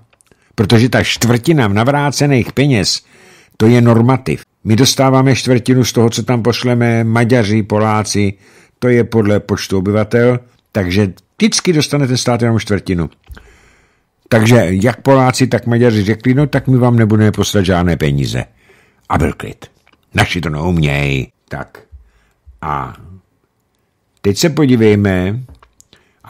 protože ta čtvrtina v navrácených peněz, to je normativ. My dostáváme čtvrtinu z toho, co tam pošleme, Maďaři, Poláci, to je podle počtu obyvatel, takže vždycky dostanete stát jenom čtvrtinu. Takže jak Poláci, tak Maďaři řekli, no tak my vám nebudeme poslat žádné peníze. A byl klid. Naši to neumějí. Tak. A teď se podívejme,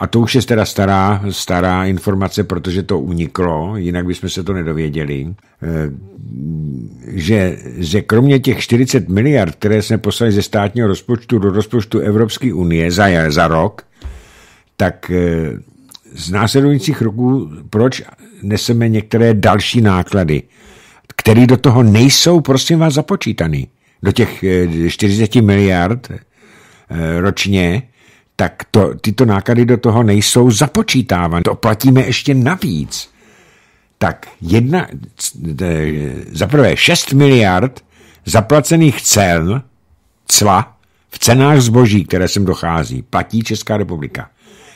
a to už je teda stará, stará informace, protože to uniklo, jinak bychom se to nedověděli, eh, že ze kromě těch 40 miliard, které jsme poslali ze státního rozpočtu do rozpočtu Evropské unie za, za rok, tak eh, z následujících roků proč neseme některé další náklady, které do toho nejsou, prosím vás, započítaný. Do těch 40 eh, miliard ročně, tak to, tyto náklady do toho nejsou započítávány. To platíme ještě navíc. Tak jedna, e, za prvé 6 miliard zaplacených cen, cla, v cenách zboží, které sem dochází, platí Česká republika.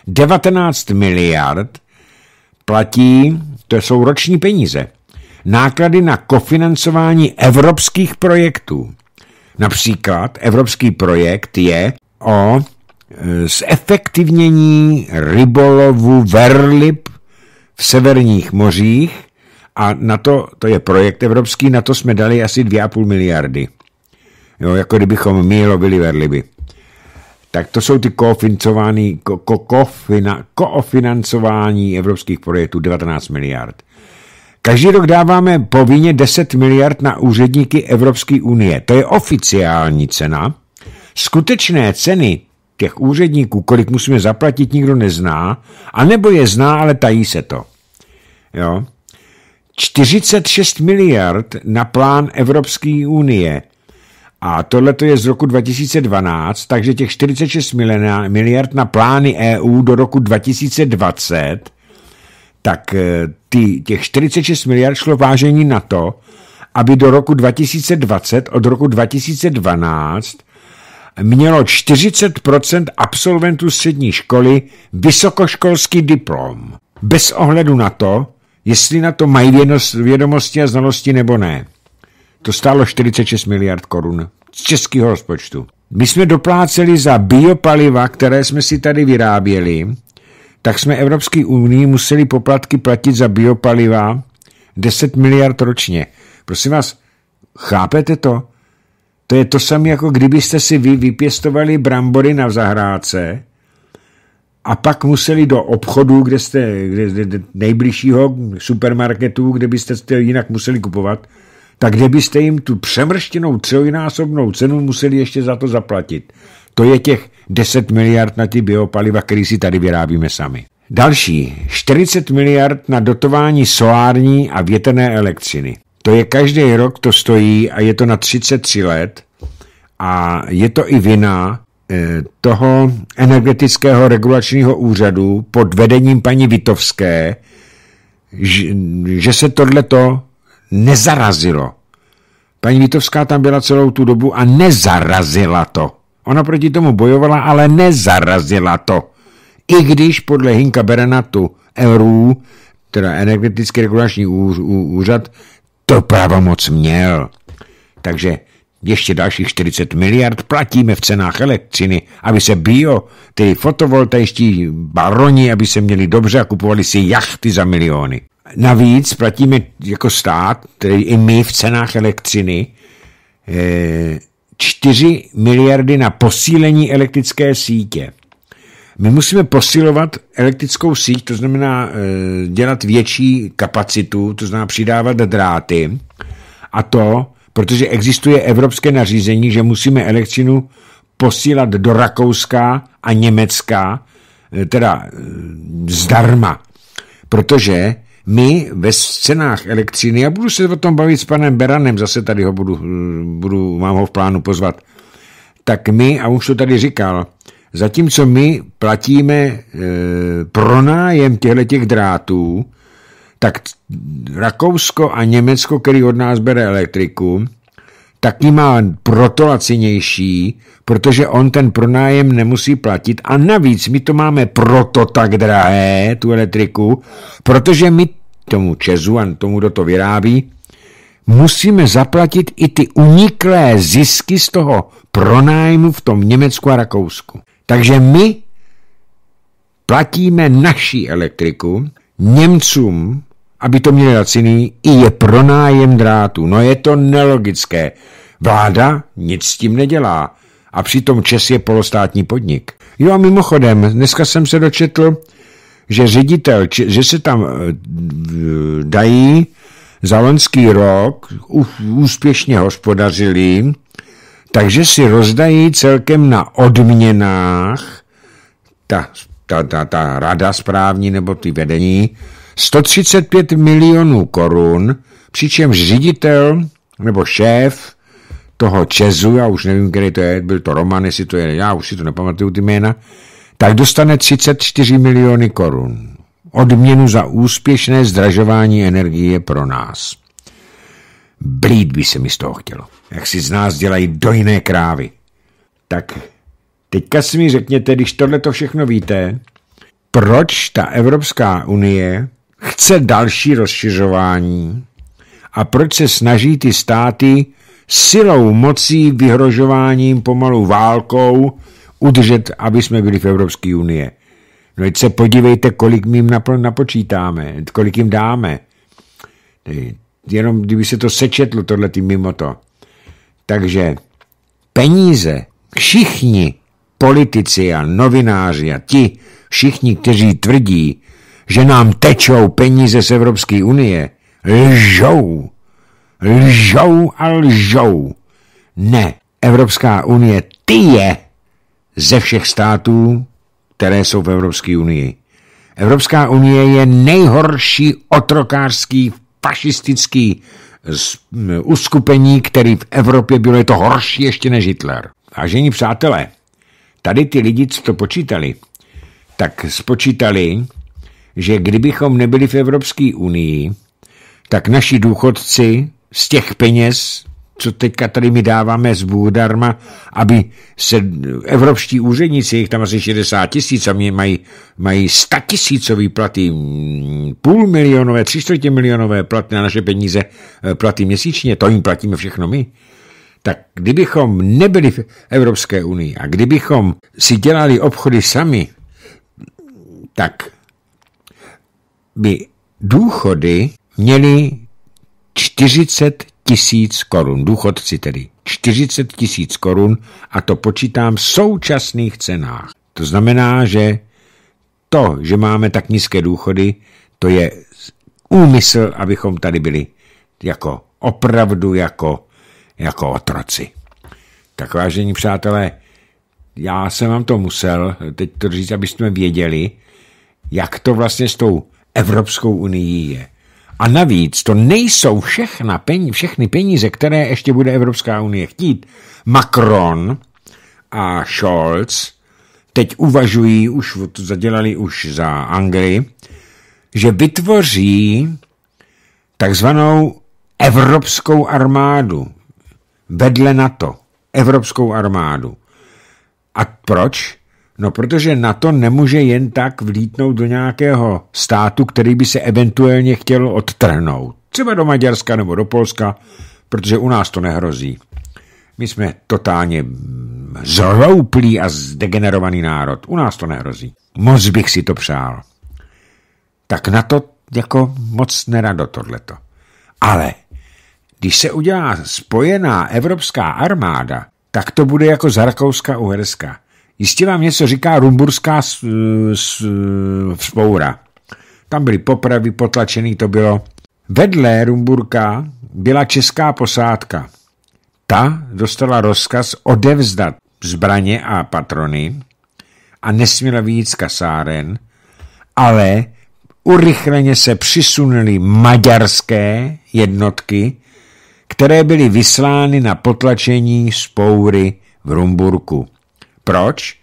19 miliard platí, to jsou roční peníze, náklady na kofinancování evropských projektů. Například evropský projekt je o Eh, zefektivnění rybolovu verlib v severních mořích a na to, to je projekt evropský, na to jsme dali asi 2,5 miliardy. Jo, jako kdybychom my lovili verliby. Tak to jsou ty kofinancování, ko, ko, kofina, koofinancování evropských projektů 19 miliard. Každý rok dáváme povinně 10 miliard na úředníky Evropské unie. To je oficiální cena. Skutečné ceny těch úředníků, kolik musíme zaplatit, nikdo nezná, anebo je zná, ale tají se to. Jo? 46 miliard na plán Evropské unie. A tohle to je z roku 2012, takže těch 46 miliard na plány EU do roku 2020, tak eh, ty, těch 46 miliard šlo vážení na to, aby do roku 2020, od roku 2012, mělo 40 absolventů střední školy vysokoškolský diplom, bez ohledu na to, jestli na to mají vědomosti a znalosti nebo ne. To stálo 46 miliard korun z českého rozpočtu. My jsme dopláceli za biopaliva, které jsme si tady vyráběli, tak jsme Evropské unii museli poplatky platit za biopaliva 10 miliard ročně. Prosím vás, chápete to? To je to samé, jako kdybyste si vy vypěstovali brambory na zahrádce a pak museli do obchodu, kde jste, kde, kde, nejbližšího supermarketu, kde byste to jinak museli kupovat, tak kde byste jim tu přemrštěnou trojnásobnou cenu museli ještě za to zaplatit. To je těch 10 miliard na ty biopaliva, které si tady vyrábíme sami. Další 40 miliard na dotování solární a větrné elektřiny. To je každý rok, to stojí a je to na 33 let a je to i vina eh, toho energetického regulačního úřadu pod vedením paní Vitovské, že se tohleto nezarazilo. Paní Vitovská tam byla celou tu dobu a nezarazila to. Ona proti tomu bojovala, ale nezarazila to. I když podle Hinka Berenatu ERU, teda energetický regulační úřad, to pravomoc měl. Takže ještě dalších 40 miliard platíme v cenách elektřiny, aby se bio, ty fotovoltaiští baroni, aby se měli dobře a kupovali si jachty za miliony. Navíc platíme jako stát, tedy i my v cenách elektřiny, 4 eh, miliardy na posílení elektrické sítě. My musíme posilovat elektrickou síť, to znamená eh, dělat větší kapacitu, to znamená přidávat dráty a to, protože existuje evropské nařízení, že musíme elektřinu posílat do Rakouska a Německa, eh, teda eh, zdarma, protože my ve cenách elektřiny, já budu se o tom bavit s panem Beranem, zase tady ho budu, budu mám ho v plánu pozvat, tak my, a už to tady říkal, Zatímco my platíme e, pronájem těchto drátů, tak Rakousko a Německo, který od nás bere elektriku, tak ji má proto lacinější, protože on ten pronájem nemusí platit a navíc my to máme proto tak drahé, tu elektriku, protože my tomu Česu a tomu, kdo to vyrábí, musíme zaplatit i ty uniklé zisky z toho pronájmu v tom Německu a Rakousku. Takže my platíme naší elektriku Němcům, aby to měli laciný, i je pronájem drátů. No je to nelogické. Vláda nic s tím nedělá. A přitom Čes je polostátní podnik. Jo a mimochodem, dneska jsem se dočetl, že ředitel, že se tam e, e, dají za loňský rok úspěšně hospodařili takže si rozdají celkem na odměnách ta, ta, ta, ta rada správní nebo ty vedení 135 milionů korun, přičemž ředitel nebo šéf toho Čezu, já už nevím, který to je, byl to Roman, jestli to je, já už si to nepamatuju ty jména, tak dostane 34 miliony korun. Odměnu za úspěšné zdražování energie pro nás. Blíd by se mi z toho chtělo. Jak si z nás dělají dojné krávy. Tak teďka si mi řekněte, když tohle to všechno víte, proč ta Evropská unie chce další rozšiřování a proč se snaží ty státy silou, mocí, vyhrožováním, pomalu válkou udržet, aby jsme byli v Evropské unie. No se podívejte, kolik my jim napočítáme, kolik jim dáme jenom kdyby se to sečetlo, tohle ty mimo to. Takže peníze všichni politici a novináři a ti všichni, kteří tvrdí, že nám tečou peníze z Evropské unie, lžou. Lžou a lžou. Ne, Evropská unie ty je ze všech států, které jsou v Evropské unii. Evropská unie je nejhorší otrokářský fašistický eh, uskupení, který v Evropě bylo, je to horší ještě než Hitler. Vážení přátelé, tady ty lidi, co to počítali, tak spočítali, že kdybychom nebyli v Evropské unii, tak naši důchodci z těch peněz, co teďka tady my dáváme z darma, aby se evropští úředníci, jich tam asi 60 tisíc a mě mají, mají 100 tisícový platy, mm, půl milionové, tři čtvrtě milionové platy na naše peníze, eh, platy měsíčně, to jim platíme všechno my. Tak kdybychom nebyli v Evropské unii a kdybychom si dělali obchody sami, tak by důchody měly 40 tisíc korun. Důchodci tedy 40 tisíc korun a to počítám v současných cenách. To znamená, že to, že máme tak nízké důchody, to je úmysl, abychom tady byli jako opravdu jako, jako otroci. Tak vážení přátelé, já jsem vám to musel teď to říct, abyste věděli, jak to vlastně s tou Evropskou unii je. A navíc to nejsou všechna peníze, všechny peníze, které ještě bude Evropská unie chtít. Macron a Scholz teď uvažují, už to zadělali už za Anglii, že vytvoří takzvanou evropskou armádu vedle NATO. Evropskou armádu. A proč? No, protože na to nemůže jen tak vlítnout do nějakého státu, který by se eventuálně chtěl odtrhnout. Třeba do Maďarska nebo do Polska, protože u nás to nehrozí. My jsme totálně zrouplý a zdegenerovaný národ. U nás to nehrozí. Moc bych si to přál. Tak na to jako moc nerado tohleto. Ale když se udělá spojená evropská armáda, tak to bude jako z Rakouska-Uherska. Jistě vám něco říká rumburská svoura. Eh, eh, Tam byly popravy, potlačený to bylo. Vedle Rumburka byla česká posádka. Ta dostala rozkaz odevzdat zbraně a patrony a nesměla víc kasáren, ale urychleně se přisunuly maďarské jednotky, které byly vyslány na potlačení spoury v Rumburku. Proč?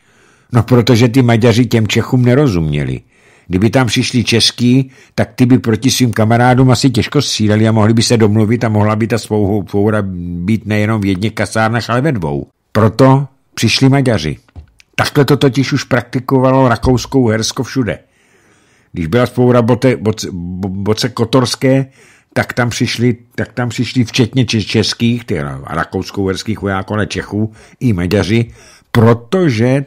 No protože ty Maďaři těm Čechům nerozuměli. Kdyby tam přišli český, tak ty by proti svým kamarádům asi těžko stříleli a mohli by se domluvit a mohla by ta svoura být nejenom v jedněch kasárnách, ale ve dvou. Proto přišli Maďaři. Takhle to totiž už praktikovalo Rakouskou Hersko všude. Když byla spoura boce, boce Kotorské, tak tam přišli, tak tam přišli včetně českých, těch rakouskou herských vojáků, ale Čechů, i Maďaři, protože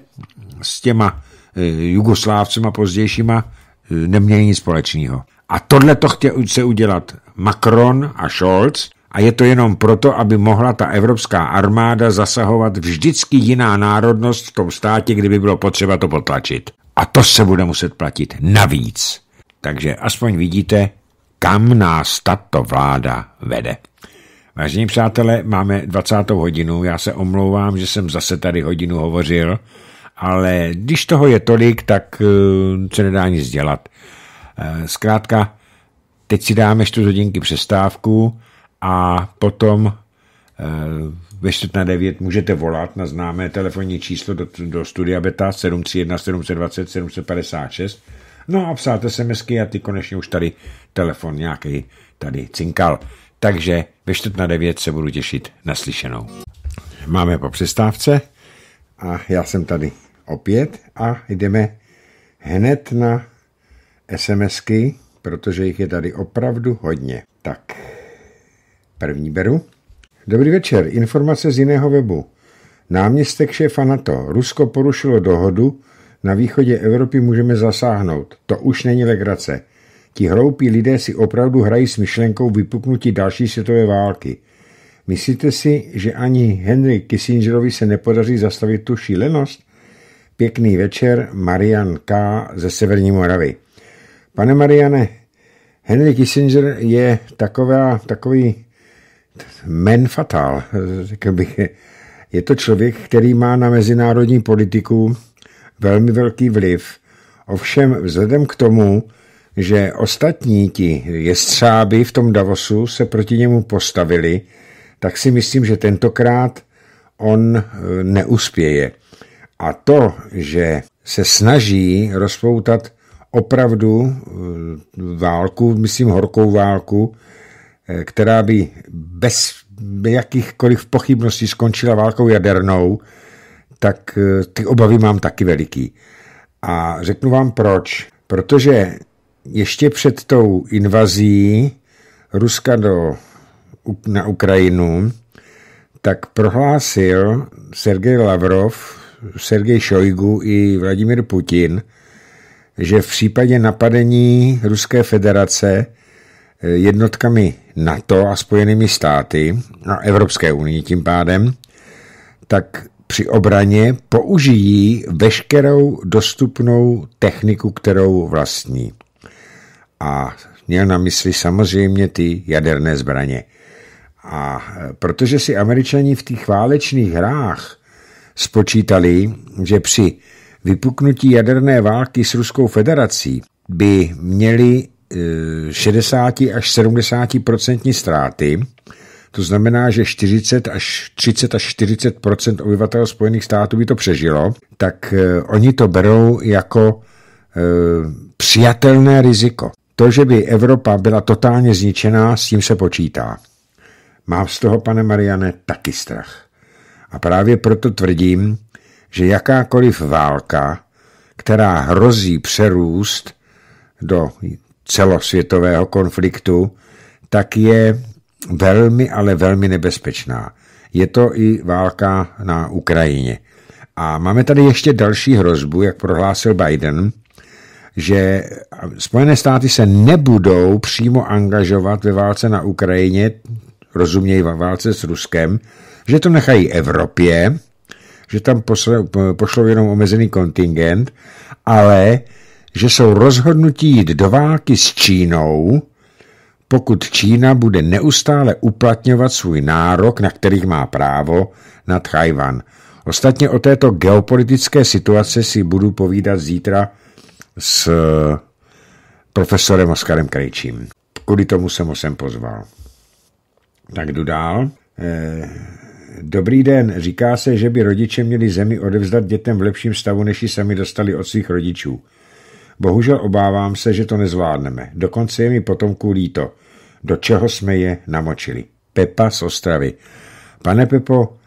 s těma eh, jugoslávcima pozdějšíma eh, neměli nic společného. A tohle to chtěl se udělat Macron a Scholz a je to jenom proto, aby mohla ta evropská armáda zasahovat vždycky jiná národnost v tom státě, kdyby bylo potřeba to potlačit. A to se bude muset platit navíc. Takže aspoň vidíte, kam nás tato vláda vede. Vážení přátelé, máme 20. hodinu, já se omlouvám, že jsem zase tady hodinu hovořil, ale když toho je tolik, tak eh, se nedá nic dělat. Eh, zkrátka, teď si dáme 4 hodinky přestávku a potom eh, ve čtvrt na 9 můžete volat na známé telefonní číslo do, do studia Beta 731 720 756 no a se mesky a ty konečně už tady telefon nějaký tady cinkal. Takže ve čtvrt na devět se budu těšit naslyšenou. Máme po přestávce a já jsem tady opět a jdeme hned na SMSky, protože jich je tady opravdu hodně. Tak, první beru. Dobrý večer, informace z jiného webu. Náměstek šéfa NATO. Rusko porušilo dohodu, na východě Evropy můžeme zasáhnout. To už není legrace. Ti hloupí lidé si opravdu hrají s myšlenkou vypuknutí další světové války. Myslíte si, že ani Henry Kissingerovi se nepodaří zastavit tu šílenost? Pěkný večer, Marian K. ze Severní Moravy. Pane Mariane, Henry Kissinger je taková, takový men fatal, řekl bych. Je to člověk, který má na mezinárodní politiku velmi velký vliv. Ovšem, vzhledem k tomu, že ostatní ti jestřáby v tom Davosu se proti němu postavili, tak si myslím, že tentokrát on e, neuspěje. A to, že se snaží rozpoutat opravdu e, válku, myslím horkou válku, e, která by bez jakýchkoliv pochybností skončila válkou jadernou, tak ty obavy mám taky veliký. A řeknu vám proč. Protože ještě před tou invazí Ruska do, na Ukrajinu, tak prohlásil Sergej Lavrov, Sergej Šojgu i Vladimir Putin, že v případě napadení Ruské federace eh, jednotkami NATO a Spojenými státy a Evropské unii tím pádem, tak při obraně použijí veškerou dostupnou techniku, kterou vlastní a měl na mysli samozřejmě ty jaderné zbraně. A e, protože si američani v těch válečných hrách spočítali, že při vypuknutí jaderné války s Ruskou federací by měli 60 e, až 70 ztráty, to znamená, že 40 až 30 až 40 obyvatel Spojených států by to přežilo, tak e, oni to berou jako přijatelné riziko. To, že by Evropa byla totálně zničená, s tím se počítá. Mám z toho, pane Mariane, taky strach. A právě proto tvrdím, že jakákoliv válka, která hrozí přerůst do celosvětového konfliktu, tak je velmi, ale velmi nebezpečná. Je to i válka na Ukrajině. A máme tady ještě další hrozbu, jak prohlásil Biden – že Spojené státy se nebudou přímo angažovat ve válce na Ukrajině, rozumějí válce s Ruskem, že to nechají Evropě, že tam posle, jenom omezený kontingent, ale že jsou rozhodnutí jít do války s Čínou, pokud Čína bude neustále uplatňovat svůj nárok, na kterých má právo, na Tchajvan. Ostatně o této geopolitické situace si budu povídat zítra s eh, profesorem Oskarem Krejčím. Kudy tomu jsem ho sem pozval. Tak jdu dál. Eh, dobrý den, říká se, že by rodiče měli zemi odevzdat dětem v lepším stavu, než ji sami dostali od svých rodičů. Bohužel obávám se, že to nezvládneme. Dokonce je mi potomku líto. Do čeho jsme je namočili? Pepa z Ostravy. Pane Pepo,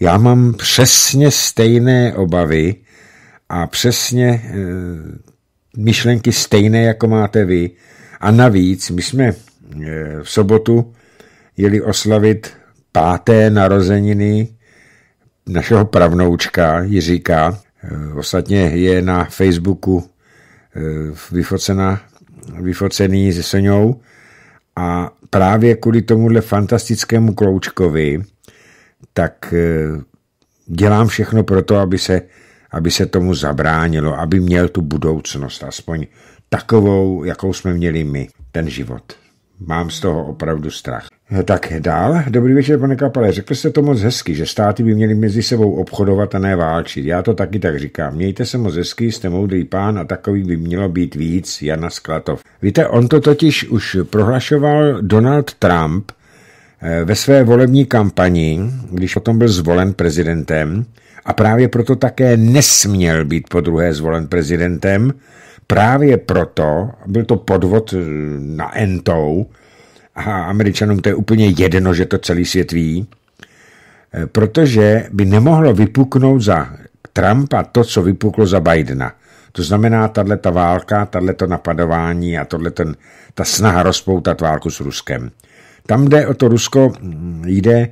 já mám přesně stejné obavy a přesně eh, myšlenky stejné, jako máte vy. A navíc, my jsme e, v sobotu jeli oslavit páté narozeniny našeho pravnoučka Jiříka. E, ostatně je na Facebooku e, vyfocena, vyfocený se Soňou a právě kvůli tomuhle fantastickému kloučkovi tak dělám všechno pro to, aby se aby se tomu zabránilo, aby měl tu budoucnost, aspoň takovou, jakou jsme měli my, ten život. Mám z toho opravdu strach. No tak dál. Dobrý večer, pane Kapale. Řekl jste to moc hezky, že státy by měly mezi sebou obchodovat a ne válčit. Já to taky tak říkám. Mějte se moc hezky, jste moudrý pán a takový by mělo být víc, Jana Sklatov. Víte, on to totiž už prohlašoval Donald Trump eh, ve své volební kampani, když potom byl zvolen prezidentem, a právě proto také nesměl být po druhé zvolen prezidentem, právě proto byl to podvod eh, na entou a američanům to je úplně jedno, že to celý svět ví, eh, protože by nemohlo vypuknout za Trumpa to, co vypuklo za Bidena. To znamená, tahle ta válka, tahle to napadování a tohle ten, ta snaha rozpoutat válku s Ruskem. Tam, kde o to Rusko mm, jde,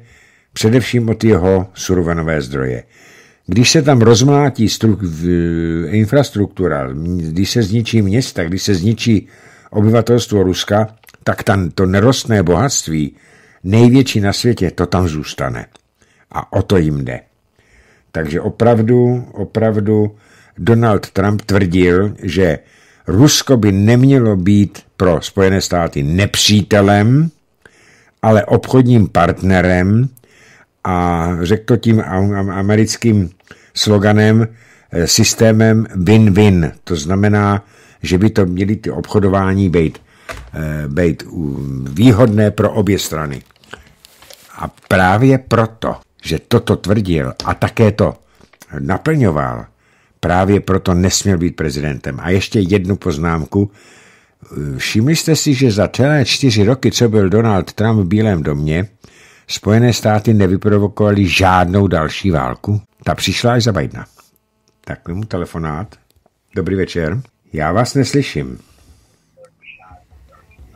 především o ty jeho surovinové zdroje. Když se tam rozmlátí eh, infrastruktura, když se zničí města, když se zničí obyvatelstvo Ruska, tak tam to nerostné bohatství, největší na světě, to tam zůstane. A o to jim jde. Takže opravdu, opravdu Donald Trump tvrdil, že Rusko by nemělo být pro Spojené státy nepřítelem, ale obchodním partnerem, a řekl to tím americkým sloganem eh, systémem win-win. To znamená, že by to měly ty obchodování být, eh, být výhodné pro obě strany. A právě proto, že toto tvrdil a také to naplňoval, právě proto nesměl být prezidentem. A ještě jednu poznámku. Eh, všimli jste si, že za celé čtyři roky, co byl Donald Trump v Bílém domě, Spojené státy nevyprovokovaly žádnou další válku. Ta přišla až za Bidena. Tak mu telefonát. Dobrý večer. Já vás neslyším.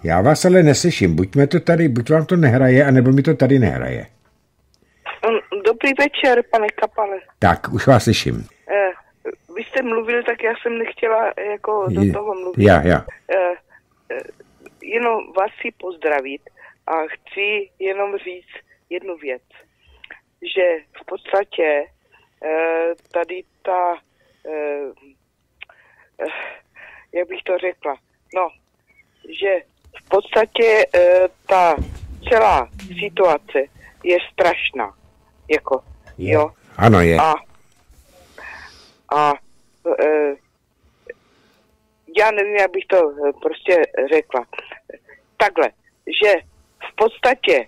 Já vás ale neslyším. Buď, to tady, buď vám to nehraje, anebo mi to tady nehraje. Hm, dobrý večer, pane Kapale. Tak, už vás slyším. Eh, vy jste mluvil, tak já jsem nechtěla eh, jako do toho mluvit. Já, já. Eh, eh, jenom vás si pozdravit a chci jenom říct jednu věc, že v podstatě eh, tady ta, eh, eh, jak bych to řekla, no, že v podstatě ta celá situace je strašná. Jako, je. jo. Ano, je. A, a e, já nevím, jak bych to prostě řekla. Takhle, že v podstatě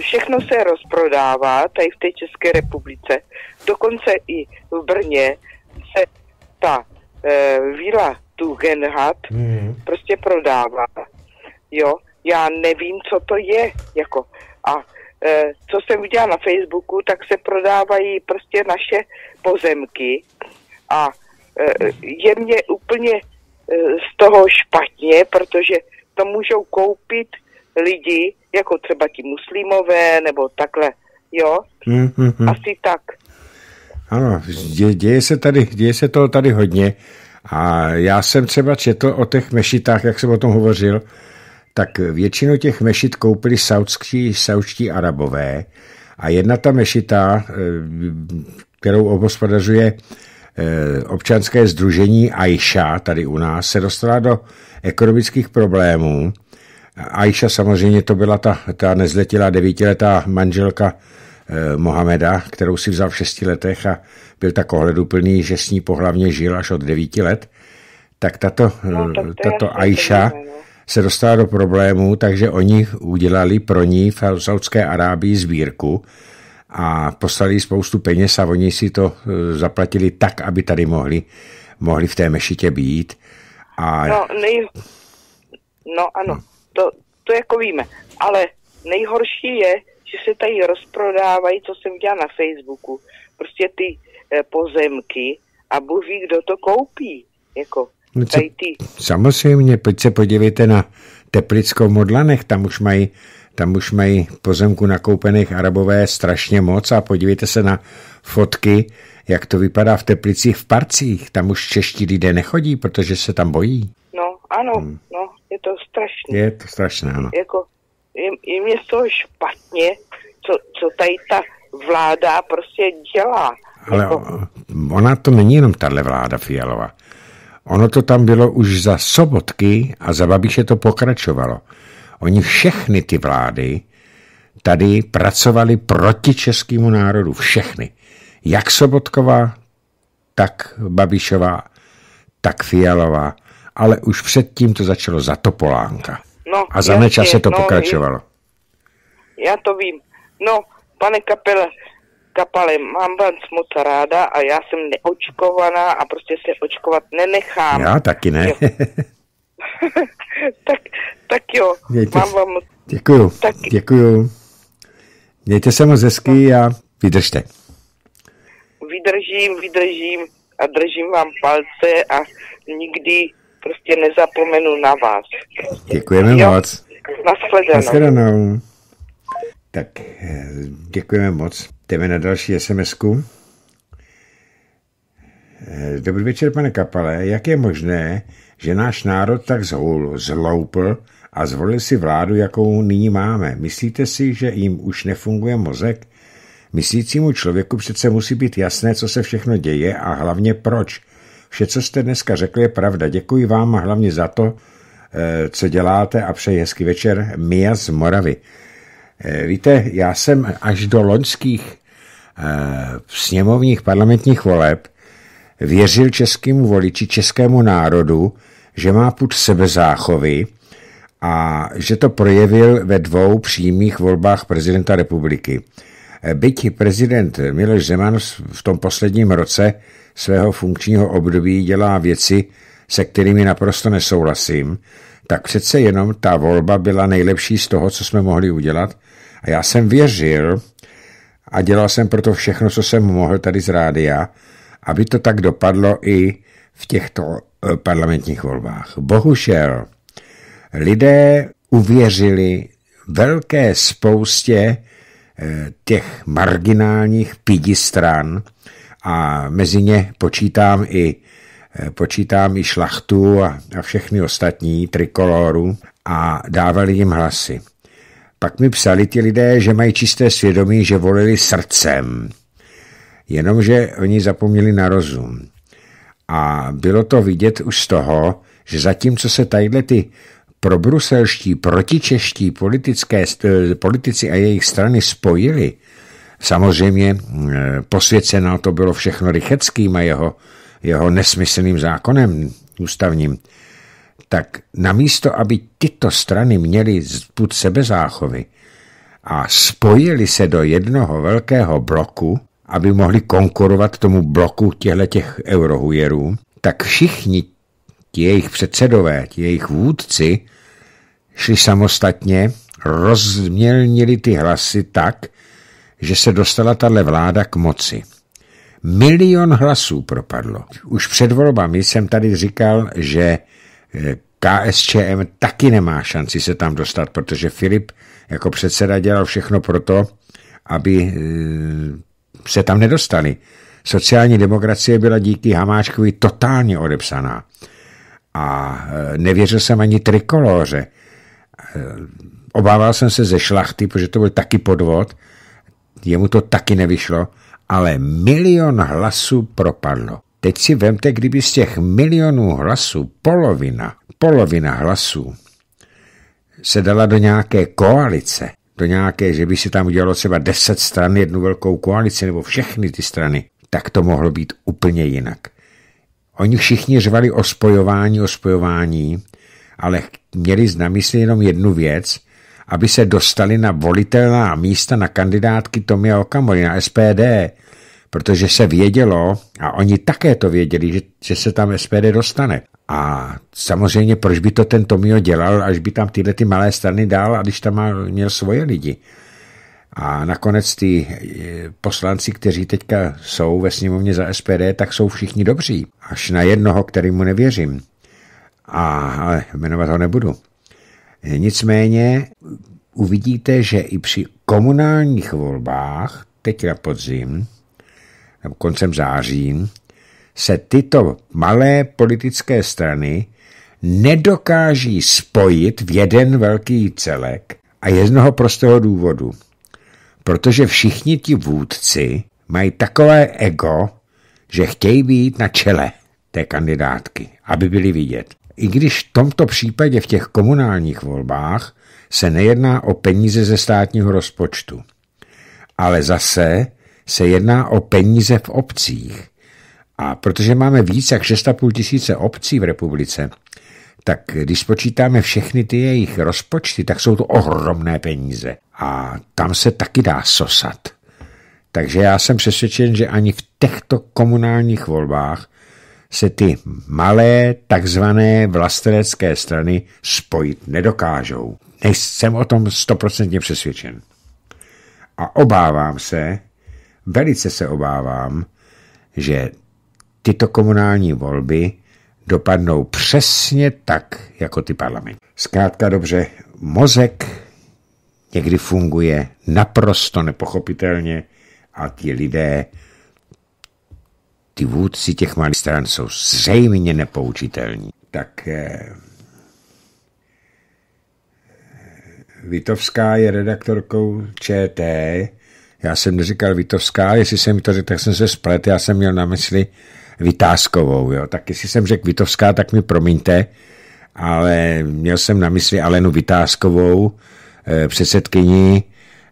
všechno se rozprodává tady v té České republice. Dokonce i v Brně se ta e, víla Tugendhat mm. prostě prodává. Jo, já nevím, co to je. Jako. A e, co jsem viděla na Facebooku, tak se prodávají prostě naše pozemky a e, je mě úplně e, z toho špatně, protože to můžou koupit lidi, jako třeba ti muslimové, nebo takhle, jo? Mm, mm, mm. Asi tak. Ano, dě, děje se tady, děje se to tady hodně. A já jsem třeba četl o těch mešitách, jak jsem o tom hovořil, tak většinu těch mešit koupili saudští, saudští arabové a jedna ta mešita, eh, kterou obospodařuje eh, občanské združení Aisha tady u nás, se dostala do ekonomických problémů Aisha samozřejmě to byla ta, ta nezletilá devítiletá manželka eh, Mohameda, kterou si vzal v šesti letech a byl tak ohleduplný, že s ní pohlavně žil až od devíti let, tak tato, no, tak eh, tato Aisha no. se dostala do problému, takže oni udělali pro ní v Saudské Arábii sbírku a poslali spoustu peněz a oni si to eh, zaplatili tak, aby tady mohli, mohli v té mešitě být. A... No, nej... no ano. No to, to jako víme. Ale nejhorší je, že se tady rozprodávají, co jsem dělal na Facebooku, prostě ty e, pozemky a Bůh ví, kdo to koupí. Jako, no co, ty... Samozřejmě, pojď se podívejte na Teplickou Modlanech, tam už mají tam už mají pozemku nakoupených arabové strašně moc a podívejte se na fotky, jak to vypadá v Teplicích v parcích. Tam už čeští lidé nechodí, protože se tam bojí. No, ano, hmm. no, je to strašné. Je to strašné, ano. Jako, je, je mě z toho špatně, co, co tady ta vláda prostě dělá. Ale jako... ona to není jenom tahle vláda Fialová. Ono to tam bylo už za sobotky a za Babiše to pokračovalo. Oni všechny ty vlády tady pracovali proti českému národu. Všechny. Jak Sobotková, tak Babišová, tak Fialová ale už předtím to začalo za Topolánka. No, a za jasně, se to no, pokračovalo. Já to vím. No, pane kapele, kapale, mám vás moc ráda a já jsem neočkovaná a prostě se očkovat nenechám. Já taky ne. *laughs* tak, tak jo, Mějte mám vám moc... Děkuju, tak... děkuju. Mějte se moc hezky a vydržte. Vydržím, vydržím a držím vám palce a nikdy prostě nezapomenu na vás. Děkujeme jo? moc. Nashledanou. Nashledanou. Tak, eh, děkujeme moc. Jdeme na další SMSku. Eh, dobrý večer, pane Kapale. Jak je možné, že náš národ tak zhoul, zloupl a zvolil si vládu, jakou nyní máme? Myslíte si, že jim už nefunguje mozek? Myslícímu člověku přece musí být jasné, co se všechno děje a hlavně proč – Vše, co jste dneska řekli, je pravda. Děkuji vám a hlavně za to, eh, co děláte a přeji hezký večer. Mia z Moravy. Eh, víte, já jsem až do loňských eh, sněmovních parlamentních voleb věřil českému voliči, českému národu, že má put sebezáchovy a že to projevil ve dvou přímých volbách prezidenta republiky. Byť prezident Miloš Zeman v tom posledním roce svého funkčního období dělá věci, se kterými naprosto nesouhlasím, tak přece jenom ta volba byla nejlepší z toho, co jsme mohli udělat. A já jsem věřil a dělal jsem proto všechno, co jsem mohl tady z rádia, aby to tak dopadlo i v těchto eh, parlamentních volbách. Bohužel lidé uvěřili velké spoustě Eh, těch marginálních pidi stran a mezi ně počítám i, eh, počítám i šlachtu a, a všechny ostatní trikoloru a dávali jim hlasy. Pak mi psali ti lidé, že mají čisté svědomí, že volili srdcem, jenomže oni zapomněli na rozum. A bylo to vidět už z toho, že zatímco se tadyhle ty pro bruselští protičeští politické, politici a jejich strany spojili, samozřejmě eh, posvěcená to bylo všechno Rycheckým a jeho, jeho nesmyslným zákonem ústavním, tak namísto, aby tyto strany měly put sebezáchovy a spojili se do jednoho velkého bloku, aby mohli konkurovat tomu bloku těch eurohujerů, tak všichni ti jejich předsedové, ti jejich vůdci šli samostatně, rozmělnili ty hlasy tak, že se dostala tahle vláda k moci. Milion hlasů propadlo. Už před volbami jsem tady říkal, že eh, KSČM taky nemá šanci se tam dostat, protože Filip jako předseda dělal všechno proto, aby eh, se tam nedostali. Sociální demokracie byla díky Hamáčkovi totálně odepsaná. A eh, nevěřil jsem ani trikoloře, Eh, obával jsem se ze šlachty, protože to byl taky podvod, jemu to taky nevyšlo, ale milion hlasů propadlo. Teď si vemte, kdyby z těch milionů hlasů polovina, polovina hlasů se dala do nějaké koalice, do nějaké, že by si tam udělalo třeba deset stran, jednu velkou koalici nebo všechny ty strany, tak to mohlo být úplně jinak. Oni všichni řvali o spojování, o spojování, ale měli na mysli jenom jednu věc, aby se dostali na volitelná místa na kandidátky Tomia Okamory na SPD, protože se vědělo, a oni také to věděli, že, že se tam SPD dostane. A samozřejmě, proč by to ten Tomio dělal, až by tam tyhle ty malé strany dal, a když tam má, měl svoje lidi. A nakonec ty eh, poslanci, kteří teďka jsou ve sněmovně za SPD, tak jsou všichni dobří. Až na jednoho, kterýmu nevěřím a ale jmenovat ho nebudu. E, nicméně uvidíte, že i při komunálních volbách, teď na podzim, nebo koncem září, se tyto malé politické strany nedokáží spojit v jeden velký celek a z jednoho prostého důvodu. Protože všichni ti vůdci mají takové ego, že chtějí být na čele té kandidátky, aby byli vidět. I když v tomto případě v těch komunálních volbách se nejedná o peníze ze státního rozpočtu, ale zase se jedná o peníze v obcích. A protože máme víc jak 6,5 tisíce obcí v republice, tak když spočítáme všechny ty jejich rozpočty, tak jsou to ohromné peníze. A tam se taky dá sosat. Takže já jsem přesvědčen, že ani v těchto komunálních volbách se ty malé takzvané vlastenecké strany spojit nedokážou. Nejsem o tom stoprocentně přesvědčen. A obávám se, velice se obávám, že tyto komunální volby dopadnou přesně tak, jako ty parlamenty. Zkrátka dobře, mozek někdy funguje naprosto nepochopitelně a ti lidé ty vůdci těch malých stran jsou zřejmě nepoučitelní. Tak eh, Vitovská je redaktorkou ČT. Já jsem neříkal Vitovská, jestli jsem to řekl, tak jsem se splet. Já jsem měl na mysli Vytázkovou. Jo? Tak jestli jsem řekl Vitovská, tak mi promiňte, ale měl jsem na mysli Alenu Vytázkovou, eh, předsedkyni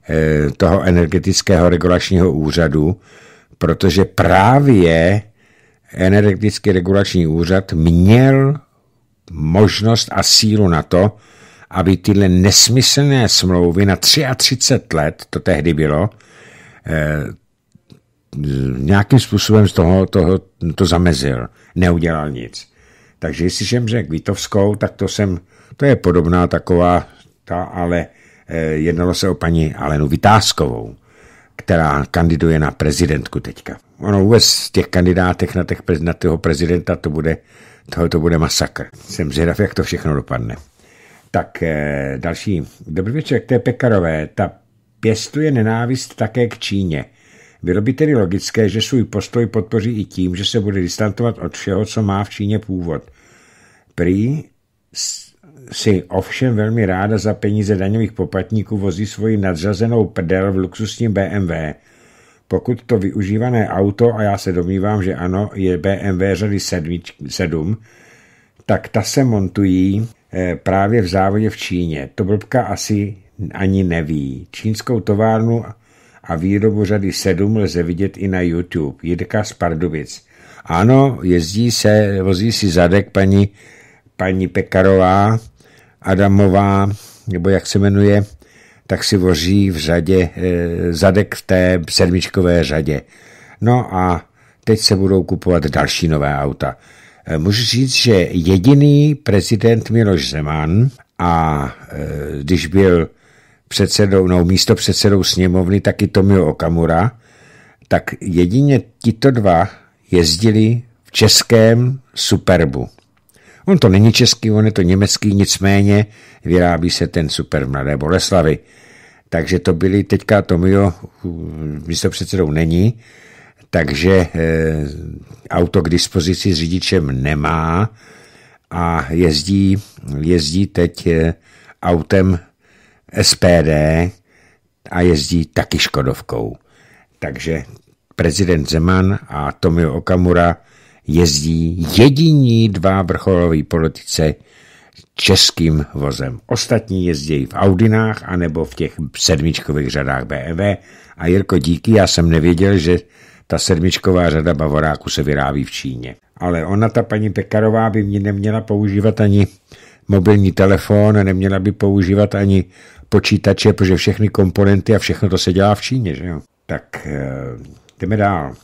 eh, toho energetického regulačního úřadu, protože právě energetický regulační úřad měl možnost a sílu na to, aby tyhle nesmyslné smlouvy na 33 let, to tehdy bylo, eh, nějakým způsobem z toho, toho to zamezil. Neudělal nic. Takže jestli jsem řekl Vítovskou, tak to jsem, to je podobná taková, ta, ale eh, jednalo se o paní Alenu Vytázkovou která kandiduje na prezidentku teďka. Ono vůbec z těch kandidátech na, těch, na toho prezidenta to bude, to, to bude masakr. Jsem zvědav, jak to všechno dopadne. Tak eh, další. Dobrý večer k té Pekarové. Ta pěstuje nenávist také k Číně. Bylo by tedy logické, že svůj postoj podpoří i tím, že se bude distantovat od všeho, co má v Číně původ. Prý si ovšem velmi ráda za peníze daňových poplatníků vozí svoji nadřazenou prdel v luxusním BMW. Pokud to využívané auto, a já se domnívám, že ano, je BMW řady 7, tak ta se montují eh, právě v závodě v Číně. To blbka asi ani neví. Čínskou továrnu a výrobu řady 7 lze vidět i na YouTube. Jirka z Pardubic. Ano, jezdí se, vozí si zadek paní, paní Pekarová, Adamová, nebo jak se jmenuje, tak si voří v řadě, eh, zadek v té sedmičkové řadě. No a teď se budou kupovat další nové auta. Eh, můžu říct, že jediný prezident Miloš Zeman a eh, když byl předsedou, no místo předsedou sněmovny, taky Tomio Okamura, tak jedině tito dva jezdili v českém Superbu. On to není český, on je to německý, nicméně vyrábí se ten super v Mladé Boleslavy. Takže to byly, teďka Tomio místo předsedou není, takže eh, auto k dispozici s řidičem nemá a jezdí, jezdí teď eh, autem SPD a jezdí taky Škodovkou. Takže prezident Zeman a Tomio Okamura jezdí jediní dva vrcholoví politice českým vozem. Ostatní jezdí v Audinách anebo v těch sedmičkových řadách BMW. E a Jirko, díky, já jsem nevěděl, že ta sedmičková řada Bavoráku se vyrábí v Číně. Ale ona, ta paní Pekarová, by mě neměla používat ani mobilní telefon, neměla by používat ani počítače, protože všechny komponenty a všechno to se dělá v Číně, že jo? Tak eh, jdeme dál.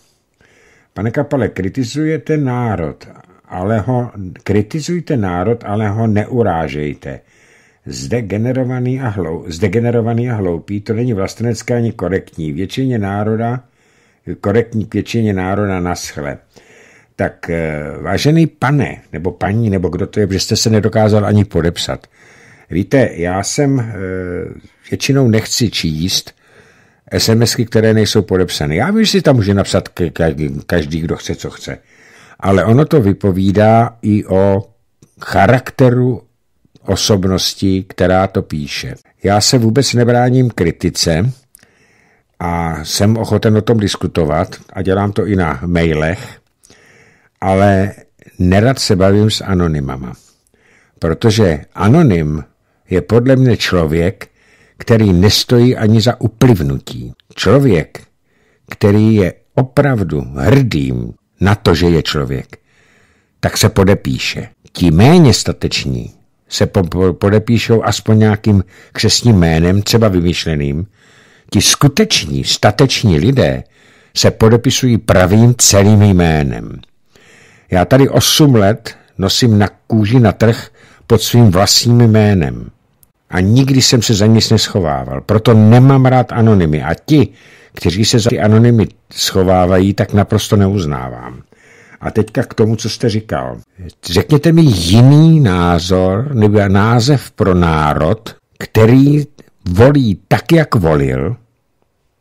Pane Kapale, kritizujete národ, ale ho, kritizujte národ, ale ho neurážejte. Zde generovaný a, hlou, zde generovaný a hloupý, to není vlastenecké ani korektní. Většině národa, korektní k většině národa naschle. Tak eh, vážený pane, nebo paní, nebo kdo to je, že jste se nedokázal ani podepsat. Víte, já jsem eh, většinou nechci číst, SMSky, které nejsou podepsané. Já vím, že si tam může napsat každý, kdo chce, co chce. Ale ono to vypovídá i o charakteru osobnosti, která to píše. Já se vůbec nebráním kritice a jsem ochoten o tom diskutovat a dělám to i na mailech, ale nerad se bavím s anonymama, protože anonym je podle mě člověk, který nestojí ani za uplivnutí. Člověk, který je opravdu hrdým na to, že je člověk, tak se podepíše. Ti méně stateční se po podepíšou aspoň nějakým křesním jménem, třeba vymyšleným. Ti skuteční, stateční lidé se podepisují pravým celým jménem. Já tady 8 let nosím na kůži na trh pod svým vlastním jménem a nikdy jsem se za nic neschovával. Proto nemám rád anonymy a ti, kteří se za ty anonymy schovávají, tak naprosto neuznávám. A teďka k tomu, co jste říkal. Řekněte mi jiný názor nebo název pro národ, který volí tak, jak volil,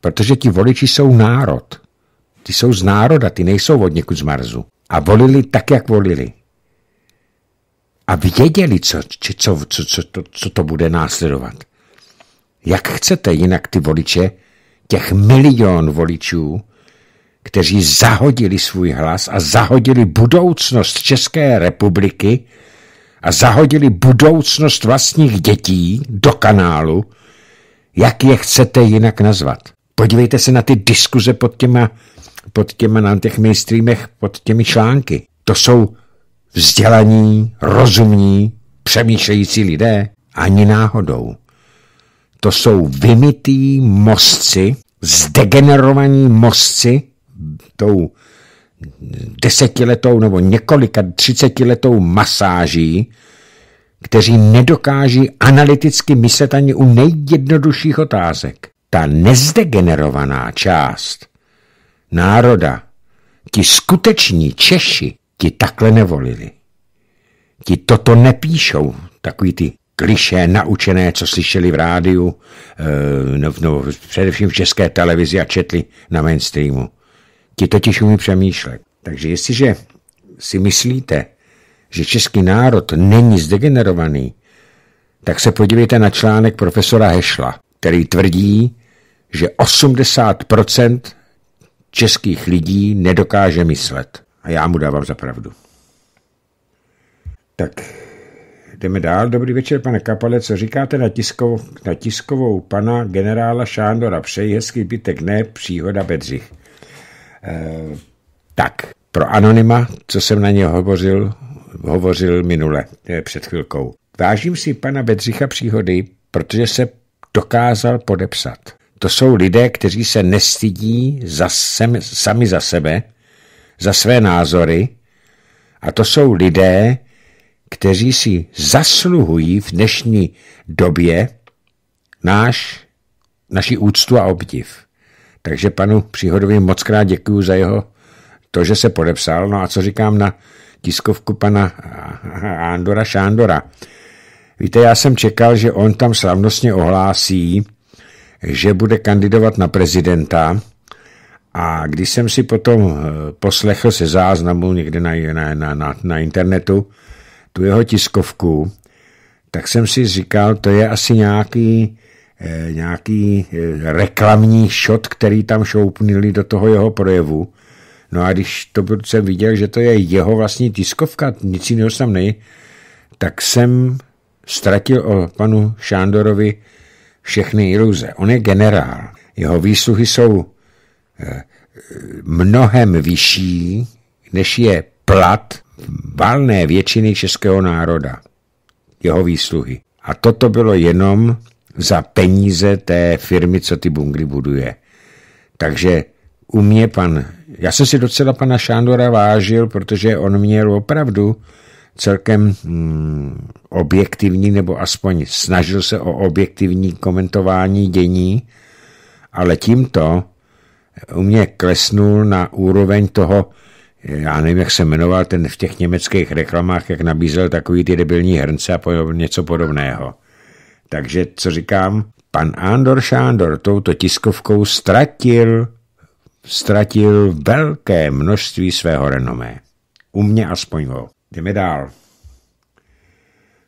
protože ti voliči jsou národ. Ty jsou z národa, ty nejsou od někud z Marzu. A volili tak, jak volili a věděli, co, co, co, co, to, co to bude následovat. Jak chcete jinak ty voliče, těch milion voličů, kteří zahodili svůj hlas a zahodili budoucnost České republiky a zahodili budoucnost vlastních dětí do kanálu, jak je chcete jinak nazvat. Podívejte se na ty diskuze pod těma, pod těma na těch mainstreamech, pod těmi články. To jsou vzdělaní, rozumní, přemýšlející lidé? Ani náhodou. To jsou vymytý mozci, zdegenerovaní mozci, tou desetiletou nebo několika třicetiletou masáží, kteří nedokáží analyticky myslet ani u nejjednodušších otázek. Ta nezdegenerovaná část národa, ti skuteční Češi, Ti takhle nevolili. Ti toto nepíšou, takový ty kliše naučené, co slyšeli v rádiu, eh, no, no, především v české televizi a četli na mainstreamu. Ti totiž umí přemýšlet. Takže jestliže si myslíte, že český národ není zdegenerovaný, tak se podívejte na článek profesora Hešla, který tvrdí, že 80% českých lidí nedokáže myslet. A já mu dávám za pravdu. Tak jdeme dál. Dobrý večer, pane Kapale, co říkáte na, tiskovou, na tiskovou pana generála Šándora? Přeji hezký bytek, ne příhoda Bedřich. E, tak, pro anonyma, co jsem na něj hovořil, hovořil minule, eh, před chvilkou. Vážím si pana Bedřicha příhody, protože se dokázal podepsat. To jsou lidé, kteří se nestydí za sem, sami za sebe, za své názory a to jsou lidé, kteří si zasluhují v dnešní době náš, naši úctu a obdiv. Takže panu Příhodovi moc krát děkuju za jeho to, že se podepsal. No a co říkám na tiskovku pana Andora Šándora. Víte, já jsem čekal, že on tam slavnostně ohlásí, že bude kandidovat na prezidenta a když jsem si potom eh, poslechl se záznamu někde na, na, na, na, na internetu tu jeho tiskovku, tak jsem si říkal, to je asi nějaký, eh, nějaký eh, reklamní šot, který tam šoupnili do toho jeho projevu. No a když to jsem viděl, že to je jeho vlastní tiskovka, nic jiného jsem nej, tak jsem ztratil o panu Šándorovi všechny iluze. On je generál. Jeho výsluhy jsou Eh, mnohem vyšší, než je plat valné většiny českého národa, jeho výsluhy. A toto bylo jenom za peníze té firmy, co ty bungly buduje. Takže u mě pan, já jsem si docela pana Šándora vážil, protože on měl opravdu celkem hmm, objektivní, nebo aspoň snažil se o objektivní komentování dění, ale tímto u mě klesnul na úroveň toho, já nevím, jak se jmenoval ten v těch německých reklamách, jak nabízel takový ty debilní hrnce a něco podobného. Takže, co říkám, pan Andor Šándor touto tiskovkou ztratil, ztratil velké množství svého renomé. U mě aspoň ho. Jdeme dál.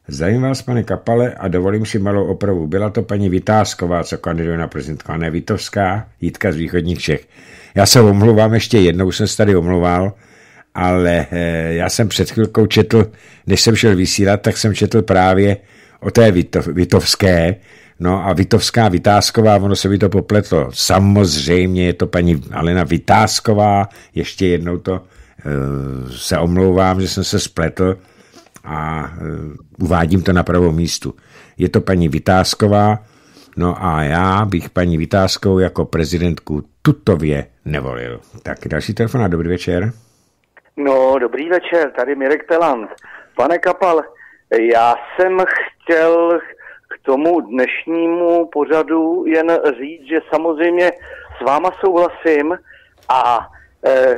Zajímá vás, pane Kapale, a dovolím si malou opravu. Byla to paní Vytázková, co kandiduje na prezidentka, ne Vitovská, Jitka z východních Čech. Já se omluvám, ještě jednou jsem se tady omluval, ale eh, já jsem před chvilkou četl, než jsem šel vysílat, tak jsem četl právě o té Vitov, Vitovské, no a Vitovská Vytázková, ono se mi to popletlo. Samozřejmě je to paní Alena Vytázková, ještě jednou to eh, se omlouvám, že jsem se spletl, a e, uvádím to na pravou místu. Je to paní Vytázková, no a já bych paní Vytázkou jako prezidentku tutově nevolil. Tak další telefon a dobrý večer. No, dobrý večer, tady Mirek Pelant. Pane Kapal, já jsem chtěl k tomu dnešnímu pořadu jen říct, že samozřejmě s váma souhlasím a Eh,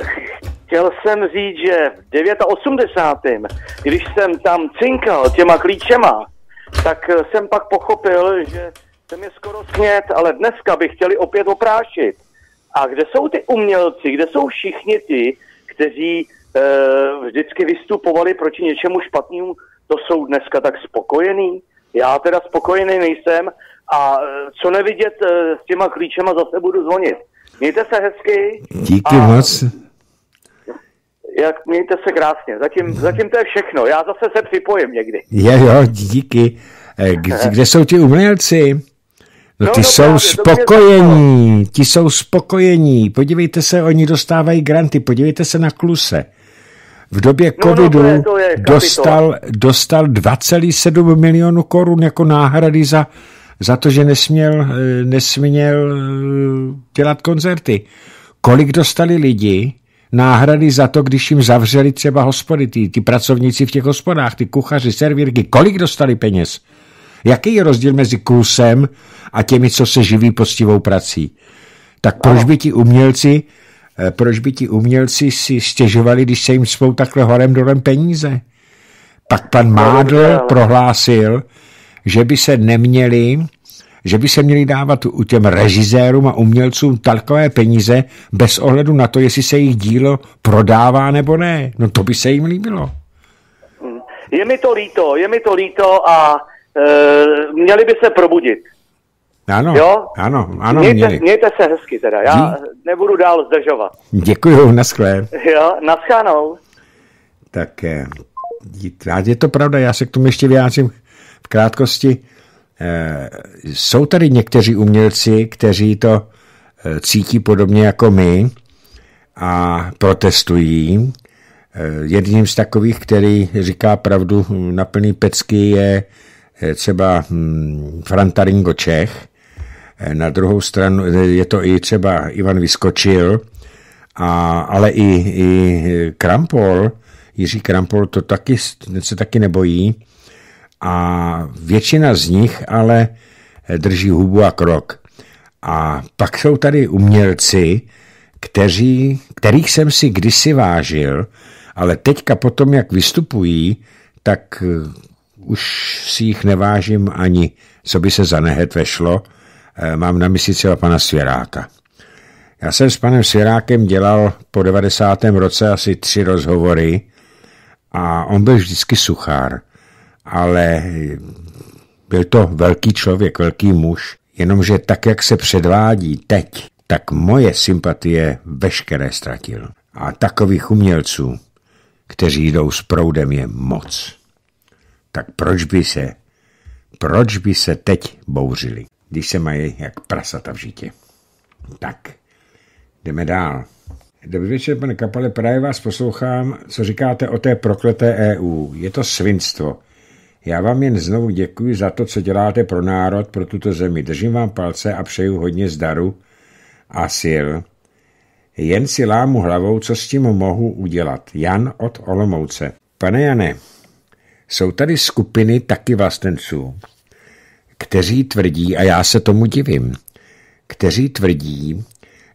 chtěl jsem říct, že v 89. když jsem tam cinkal těma klíčema, tak eh, jsem pak pochopil, že jsem je skoro snět, ale dneska bych chtěli opět oprášit. A kde jsou ty umělci, kde jsou všichni ty, kteří e, vždycky vystupovali proti něčemu špatnému, to jsou dneska tak spokojení. Já teda spokojený nejsem a co nevidět e, s těma klíčema zase budu zvonit. Mějte se hezky. Díky a... moc. Jak, mějte se krásně. Zatím, no. zatím to je všechno. Já zase se připojím někdy. Jo, jo, díky. Eh, kde, *laughs* kde jsou ti umělci? No, no ty no, jsou právě, spokojení, ti jsou spokojení. Podívejte se, oni dostávají granty, podívejte se na kluse. V době covidu no, no, to je, to je dostal, dostal 2,7 milionu korun jako náhrady za za to, že nesměl, eh, nesměl eh, dělat koncerty. Kolik dostali lidi náhrady za to, když jim zavřeli třeba hospody, ty, ty pracovníci v těch hospodách, ty kuchaři, servírky, kolik dostali peněz? Jaký je rozdíl mezi kusem a těmi, co se živí poctivou prací? Tak proč by ti umělci, eh, proč by ti umělci si stěžovali, když se jim svou takhle horem dolem peníze? Pak pan Mádl prohlásil, že by se neměli že by se měli dávat u těm režisérům a umělcům takové peníze bez ohledu na to, jestli se jejich dílo prodává nebo ne. No to by se jim líbilo. Je mi to líto, je mi to líto a e, měli by se probudit. Ano, jo? ano, ano, mějte, měli. mějte se hezky teda, já hmm? nebudu dál zdržovat. Děkuju, naschle. Jo, naschánou. Tak, eh, je to pravda, já se k tomu ještě vyjádřím v krátkosti, eh, jsou tady někteří umělci, kteří to eh, cítí podobně jako my a protestují. Eh, jedním z takových, který říká pravdu na plný pecky, je třeba hm, Franta Ringo Čech. Na druhou stranu je to i třeba Ivan Vyskočil, a, ale i, i Krampol, Jiří Krampol to taky, se taky nebojí a většina z nich ale drží hubu a krok. A pak jsou tady umělci, kteří, kterých jsem si kdysi vážil, ale teďka potom, jak vystupují, tak eh, už si jich nevážím ani, co by se za nehet vešlo. Eh, mám na mysli třeba pana Svěráka. Já jsem s panem Svěrákem dělal po 90. roce asi tři rozhovory a on byl vždycky suchár ale byl to velký člověk, velký muž, jenomže tak, jak se předvádí teď, tak moje sympatie veškeré ztratil. A takových umělců, kteří jdou s proudem, je moc. Tak proč by se, proč by se teď bouřili, když se mají jak prasata v žitě? Tak, jdeme dál. Dobrý večer, pane Kapale, právě vás poslouchám, co říkáte o té prokleté EU. Je to svinstvo. Já vám jen znovu děkuji za to, co děláte pro národ, pro tuto zemi. Držím vám palce a přeju hodně zdaru a sil. Jen si lámu hlavou, co s tím mohu udělat. Jan od Olomouce. Pane Jane, jsou tady skupiny taky vlastenců, kteří tvrdí, a já se tomu divím, kteří tvrdí,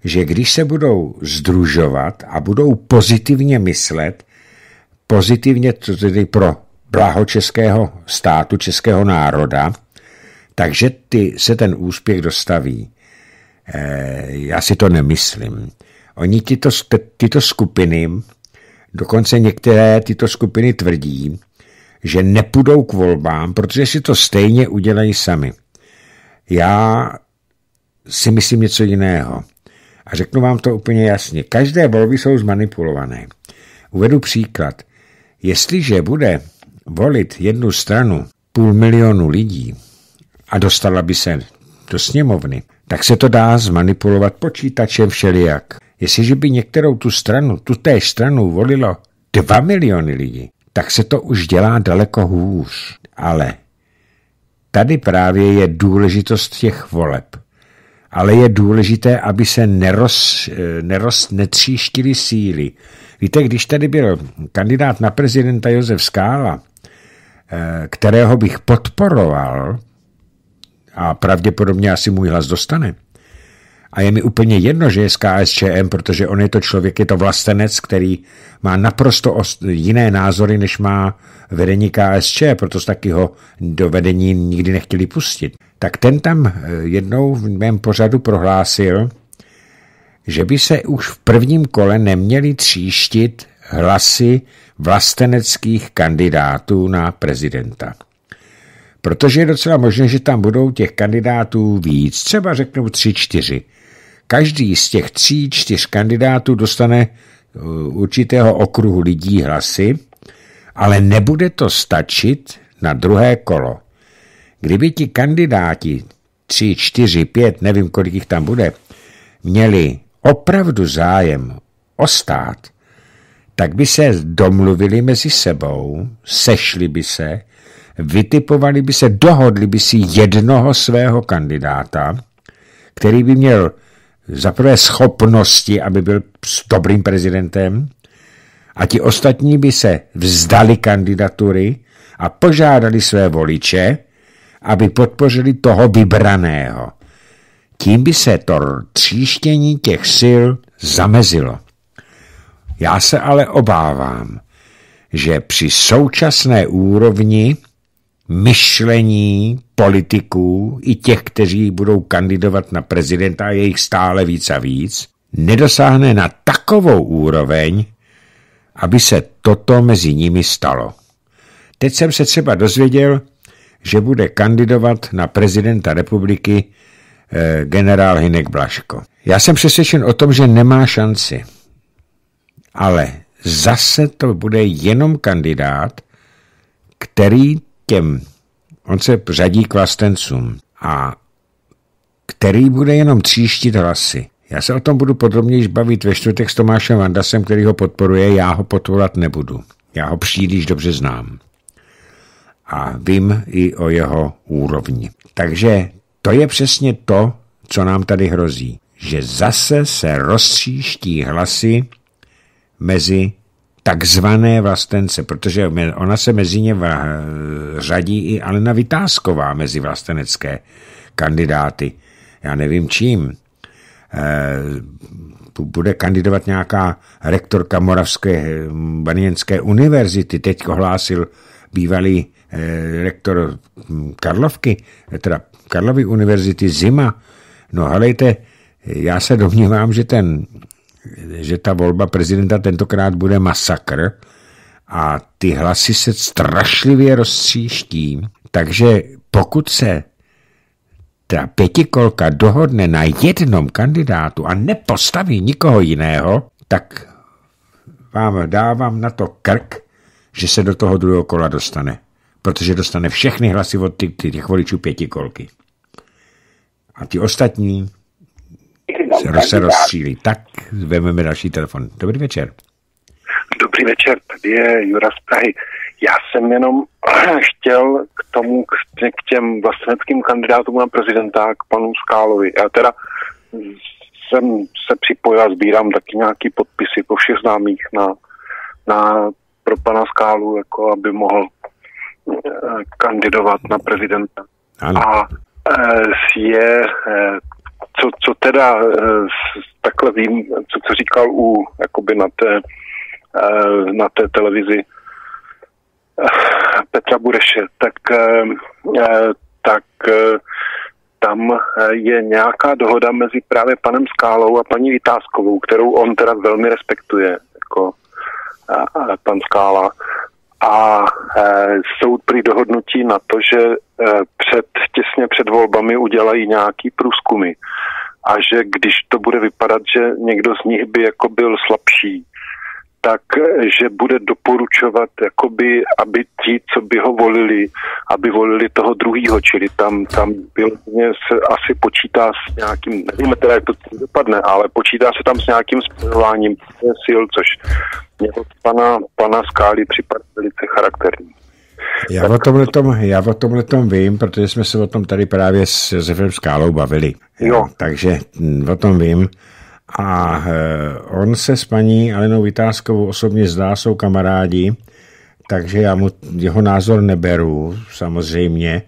že když se budou združovat a budou pozitivně myslet, pozitivně to tedy pro blaho českého státu, českého národa, takže ty se ten úspěch dostaví. E, já si to nemyslím. Oni tyto, tyto skupiny, dokonce některé tyto skupiny tvrdí, že nepůjdou k volbám, protože si to stejně udělají sami. Já si myslím něco jiného. A řeknu vám to úplně jasně. Každé volby jsou zmanipulované. Uvedu příklad. Jestliže bude volit jednu stranu půl milionu lidí a dostala by se do sněmovny, tak se to dá zmanipulovat počítačem všelijak. Jestliže by některou tu stranu, tu též stranu volilo dva miliony lidí, tak se to už dělá daleko hůř. Ale tady právě je důležitost těch voleb. Ale je důležité, aby se neroz, eh, neroz, netříštily síly. Víte, když tady byl kandidát na prezidenta Josef Skála, Eh, kterého bych podporoval, a pravděpodobně asi můj hlas dostane. A je mi úplně jedno, že je z KSČM, protože on je to člověk, je to vlastenec, který má naprosto jiné názory, než má vedení KSČ, proto taky ho do vedení nikdy nechtěli pustit. Tak ten tam eh, jednou v mém pořadu prohlásil, že by se už v prvním kole neměli tříštit hlasy vlasteneckých kandidátů na prezidenta. Protože je docela možné, že tam budou těch kandidátů víc, třeba řeknou tři, čtyři. Každý z těch tří, čtyř kandidátů dostane eh, určitého okruhu lidí hlasy, ale nebude to stačit na druhé kolo. Kdyby ti kandidáti, tři, čtyři, pět, nevím, kolik jich tam bude, měli opravdu zájem o stát, tak by se domluvili mezi sebou, sešli by se, vytipovali by se, dohodli by si jednoho svého kandidáta, který by měl zaprvé schopnosti, aby byl dobrým prezidentem, a ti ostatní by se vzdali kandidatury a požádali své voliče, aby podpořili toho vybraného. Tím by se to tříštění těch sil zamezilo. Já se ale obávám, že při současné úrovni myšlení politiků i těch, kteří budou kandidovat na prezidenta, a jejich stále víc a víc, nedosáhne na takovou úroveň, aby se toto mezi nimi stalo. Teď jsem se třeba dozvěděl, že bude kandidovat na prezidenta republiky eh, generál Hinek Blaško. Já jsem přesvědčen o tom, že nemá šanci ale zase to bude jenom kandidát, který těm, on se řadí k vlastencům a který bude jenom tříštit hlasy. Já se o tom budu podrobněji bavit ve čtvrtek s Tomášem Vandasem, který ho podporuje, já ho podporovat nebudu. Já ho příliš dobře znám. A vím i o jeho úrovni. Takže to je přesně to, co nám tady hrozí. Že zase se rozstříští hlasy mezi takzvané vlastence, protože ona se mezi ně řadí i Alena Vytázková mezi vlastenecké kandidáty. Já nevím čím. Eh, bude kandidovat nějaká rektorka Moravské eh, Banienské univerzity, teď hlásil bývalý eh, rektor hm, Karlovky, teda Karlovy univerzity Zima. No helejte, já se domnívám, že ten že ta volba prezidenta tentokrát bude masakr a ty hlasy se strašlivě rozstříští. Takže pokud se ta pětikolka dohodne na jednom kandidátu a nepostaví nikoho jiného, tak vám dávám na to krk, že se do toho druhého kola dostane. Protože dostane všechny hlasy od těch, voličů pětikolky. A ti ostatní se, se rozstřílí. Tak vezmeme další telefon. Dobrý večer. Dobrý večer, tady je Jura z Prahy. Já jsem jenom *clears throat* chtěl k tomu, k těm vlasteneckým kandidátům na prezidenta, k panu Skálovi. Já teda jsem se připojil a sbírám taky nějaký podpisy po všech známých na, na, pro pana Skálu, jako aby mohl eh, kandidovat na prezidenta. Ano. A eh, je eh, co, co teda eh, takhle vím, co, co říkal u, jakoby na té, eh, na té televizi eh, Petra Bureše, tak, tak tam je nějaká dohoda mezi právě panem Skálou a paní Vytázkovou, kterou on teda velmi respektuje, jako a, a pan Skála a e, soud prý dohodnutí na to, že e, před, těsně před volbami udělají nějaký průzkumy a že když to bude vypadat, že někdo z nich by jako byl slabší, tak, že bude doporučovat, jakoby, aby ti, co by ho volili, aby volili toho druhého, čili tam, tam vyloženě se asi počítá s nějakým, nevíme teda, jak to dopadne, ale počítá se tam s nějakým spojováním sil, což mě od pana, pana Skály připadá velice charakterní. Já o, tomhle tom, já o tomhle tom vím, protože jsme se o tom tady právě s Josefem Skálou bavili. Jo. Takže hm, o tom vím. A eh, on se s paní Alenou Vytázkovou osobně zdá, jsou kamarádi, takže já mu jeho názor neberu, samozřejmě,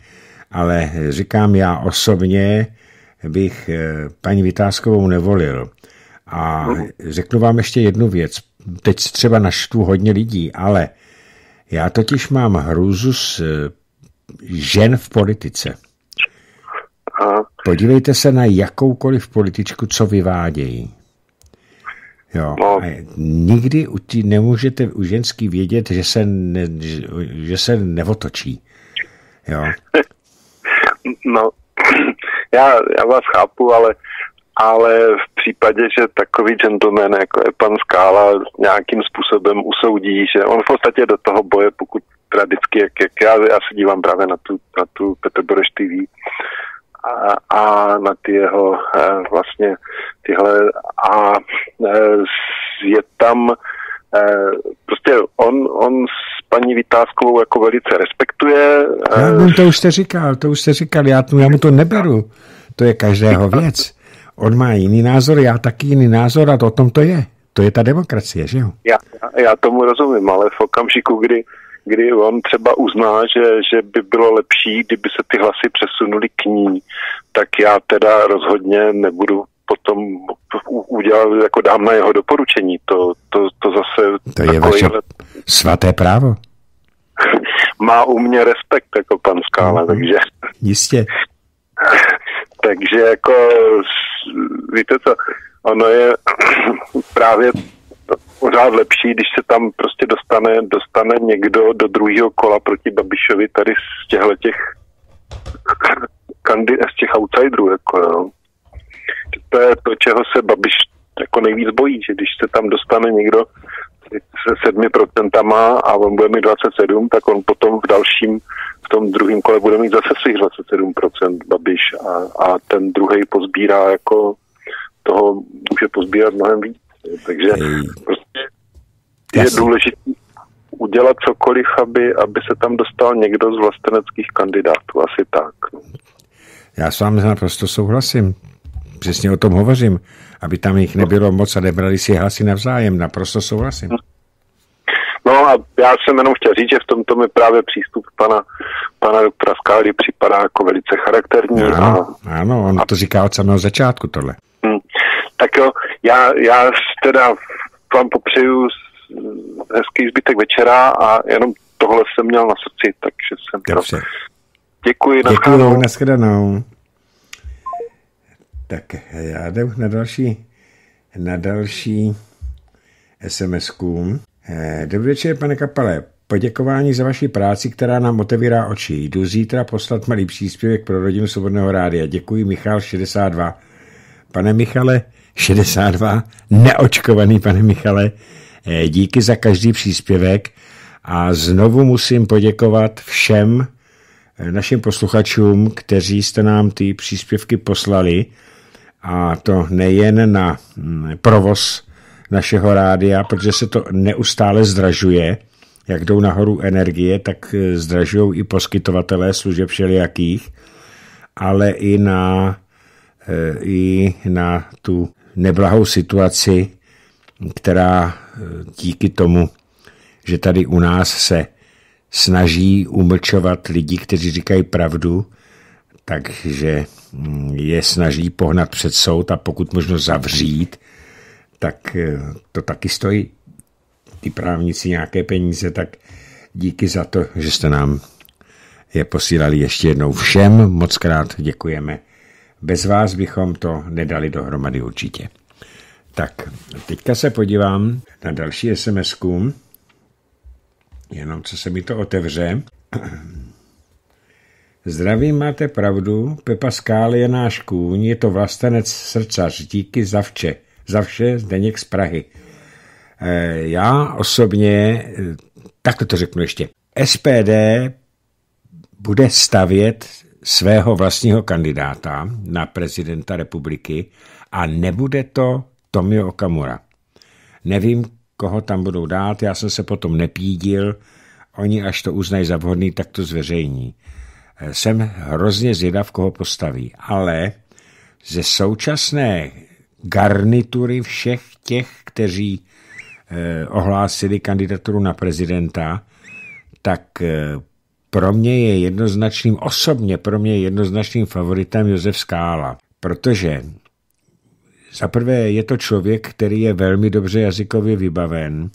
ale říkám, já osobně bych eh, paní Vytázkovou nevolil. A řeknu vám ještě jednu věc. Teď třeba naštvu hodně lidí, ale já totiž mám hrůzu z eh, žen v politice. Podívejte se na jakoukoliv političku, co vyvádějí. Jo. No. Nikdy u tí nemůžete u ženský vědět, že se, ne, že se nevotočí. Jo. *laughs* No, *clears throat* já, já vás chápu, ale, ale v případě, že takový gentleman, jako je pan Skála, nějakým způsobem usoudí, že on v podstatě do toho boje, pokud tradicky, jak, jak já, já se dívám právě na tu, na tu Boreš TV, a, a na ty jeho eh, vlastně tyhle a eh, je tam eh, prostě on, on s paní Vytázkovou jako velice respektuje. No, to už jste říkal, to už jste říkal, já, já mu to neberu. To je každého věc. On má jiný názor, já taky jiný názor a to o tom to je. To je ta demokracie, že jo? Já, já tomu rozumím, ale v okamžiku, kdy kdy on třeba uzná, že, že by bylo lepší, kdyby se ty hlasy přesunuly k ní, tak já teda rozhodně nebudu potom udělat, jako dám na jeho doporučení. To, to, to zase... To je vaše let... svaté právo. *laughs* Má u mě respekt jako pan Skála, mm, takže... Jistě. *laughs* takže jako, víte co, ono je *clears throat* právě pořád lepší, když se tam prostě dostane, dostane někdo do druhého kola proti Babišovi tady z těchto těch *laughs* kandy, z těch outsiderů, jako no. To je to, čeho se Babiš jako nejvíc bojí, že když se tam dostane někdo se sedmi procentama a on bude mít 27, tak on potom v dalším, v tom druhém kole bude mít zase svých 27% Babiš a, a ten druhý pozbírá jako toho může pozbírat mnohem víc. Takže Ej. prostě je důležité udělat cokoliv, aby, aby se tam dostal někdo z vlasteneckých kandidátů, asi tak. No. Já s vámi naprosto souhlasím. Přesně o tom hovořím, aby tam jich nebylo moc a nebrali si hlasy navzájem. Naprosto souhlasím. No a já jsem jenom chtěl říct, že v tomto mi právě přístup pana, pana doktora Skály připadá jako velice charakterní. Ano, a, ano on a... to říká od samého začátku tohle. Tak jo, já, já teda vám popřeju hezký zbytek večera a jenom tohle jsem měl na srdci, takže jsem Dobře. Teda... Děkuji, Děkuji, nashledanou. Tak já jdu na další, na další sms -ku. Dobrý večer, pane Kapale. Poděkování za vaši práci, která nám otevírá oči. Jdu zítra poslat malý příspěvek pro rodinu Svobodného rádia. Děkuji, Michal 62. Pane Michale, 62, neočkovaný, pane Michale. Eh, díky za každý příspěvek a znovu musím poděkovat všem eh, našim posluchačům, kteří jste nám ty příspěvky poslali a to nejen na mm, provoz našeho rádia, protože se to neustále zdražuje, jak jdou nahoru energie, tak eh, zdražují i poskytovatelé služeb všelijakých, ale i na, i na tu neblahou situaci, která eh, díky tomu, že tady u nás se snaží umlčovat lidi, kteří říkají pravdu, takže mm, je snaží pohnat před soud a pokud možno zavřít, tak eh, to taky stojí ty právníci nějaké peníze, tak díky za to, že jste nám je posílali ještě jednou všem. Moc krát děkujeme. Bez vás bychom to nedali dohromady určitě. Tak, teďka se podívám na další sms -ku. Jenom co se mi to otevře. *clears throat* Zdravím, máte pravdu, Pepa Skály je náš kůň, je to vlastenec srdcař, díky za vše, za vše Zdeněk z Prahy. E, já osobně, eh, tak to řeknu ještě, SPD bude stavět svého vlastního kandidáta na prezidenta republiky a nebude to Tomio Okamura. Nevím, koho tam budou dát, já jsem se potom nepídil, oni až to uznají za vhodný, tak to zveřejní. Jsem hrozně zvědav, koho postaví, ale ze současné garnitury všech těch, kteří eh, ohlásili kandidaturu na prezidenta, tak eh, pro mě je jednoznačným, osobně pro mě je jednoznačným favoritem Josef Skála, protože za prvé je to člověk, který je velmi dobře jazykově vybaven,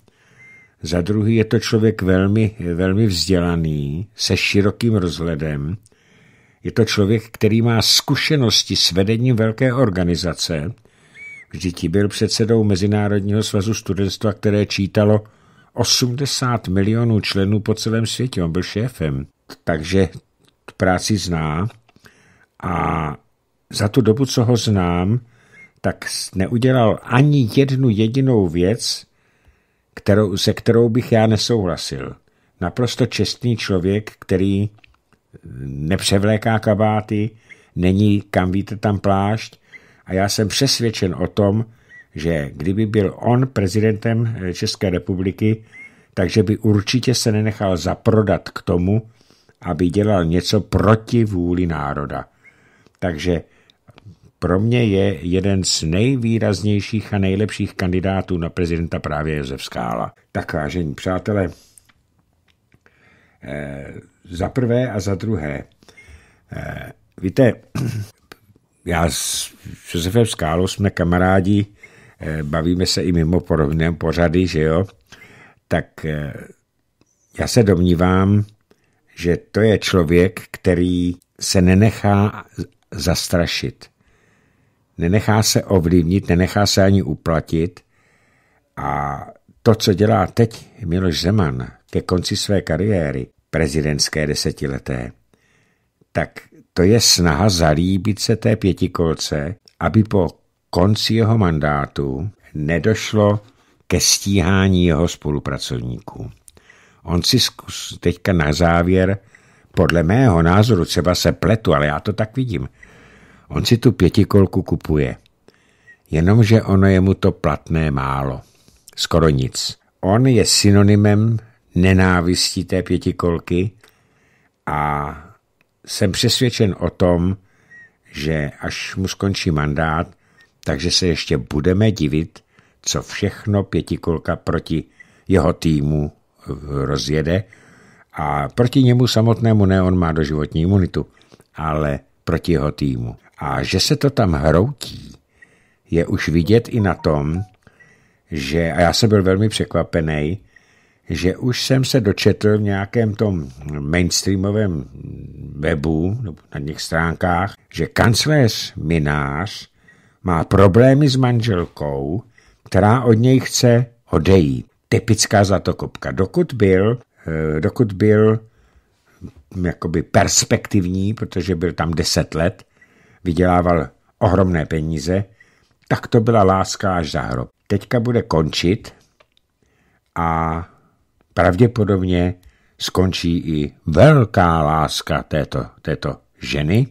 za druhý je to člověk velmi, velmi vzdělaný, se širokým rozhledem, je to člověk, který má zkušenosti s vedením velké organizace, vždyť byl předsedou Mezinárodního svazu studentstva, které čítalo 80 milionů členů po celém světě, on byl šéfem, takže práci zná a za tu dobu, co ho znám, tak neudělal ani jednu jedinou věc, kterou, se kterou bych já nesouhlasil. Naprosto čestný člověk, který nepřevléká kabáty, není kam víte tam plášť a já jsem přesvědčen o tom, že kdyby byl on prezidentem eh, České republiky, takže by určitě se nenechal zaprodat k tomu, aby dělal něco proti vůli národa. Takže pro mě je jeden z nejvýraznějších a nejlepších kandidátů na prezidenta právě Josef Skála. Tak vážení přátelé, eh, za prvé a za druhé, eh, víte, *clears throat* já s Josefem Skálou jsme kamarádi Eh, bavíme se i mimo podobném pořady, že jo, tak eh, já se domnívám, že to je člověk, který se nenechá zastrašit. Nenechá se ovlivnit, nenechá se ani uplatit a to, co dělá teď Miloš Zeman ke konci své kariéry, prezidentské desetileté, tak to je snaha zalíbit se té pětikolce, aby po konci jeho mandátu nedošlo ke stíhání jeho spolupracovníků. On si zkus, teďka na závěr, podle mého názoru třeba se pletu, ale já to tak vidím, on si tu pětikolku kupuje. Jenomže ono je mu to platné málo. Skoro nic. On je synonymem nenávistí té pětikolky a jsem přesvědčen o tom, že až mu skončí mandát, takže se ještě budeme divit, co všechno pětikolka proti jeho týmu rozjede a proti němu samotnému ne, on má doživotní imunitu, ale proti jeho týmu. A že se to tam hroutí, je už vidět i na tom, že, a já jsem byl velmi překvapený, že už jsem se dočetl v nějakém tom mainstreamovém webu na těch stránkách, že kancléř Minář má problémy s manželkou, která od něj chce odejít. Typická zlatokopka. Dokud byl, eh, dokud byl hm, jakoby perspektivní, protože byl tam deset let, vydělával ohromné peníze, tak to byla láska až za hrob. Teďka bude končit a pravděpodobně skončí i velká láska této, této ženy,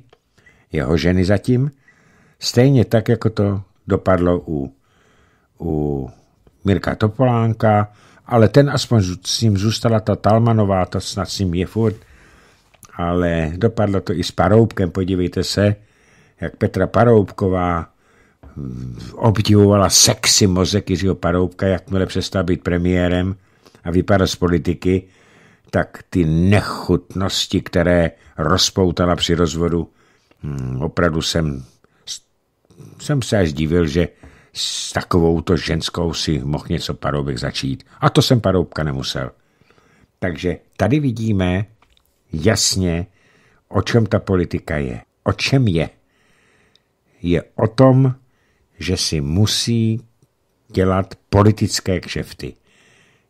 jeho ženy zatím, Stejně tak, jako to dopadlo u, u Mirka Topolánka, ale ten aspoň s ním zůstala ta Talmanová, ta snad s ním je furt, ale dopadlo to i s Paroubkem, podívejte se, jak Petra Paroubková mm, obdivovala sexy mozek Jiřího Paroubka, jakmile přestal být premiérem a vypadal z politiky, tak ty nechutnosti, které rozpoutala při rozvodu, hmm, opravdu jsem jsem se až divil, že s takovouto ženskou si mohl něco paroubek začít. A to jsem paroubka nemusel. Takže tady vidíme jasně, o čem ta politika je. O čem je? Je o tom, že si musí dělat politické kšefty.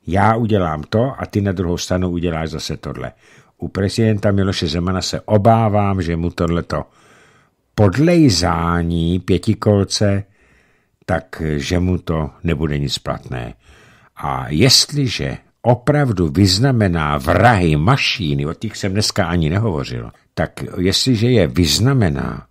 Já udělám to a ty na druhou stranu uděláš zase tohle. U prezidenta Miloše Zemana se obávám, že mu tohleto podlejzání pětikolce, tak že mu to nebude nic platné. A jestliže opravdu vyznamená vrahy mašíny, o těch jsem dneska ani nehovořil, tak jestliže je vyznamená,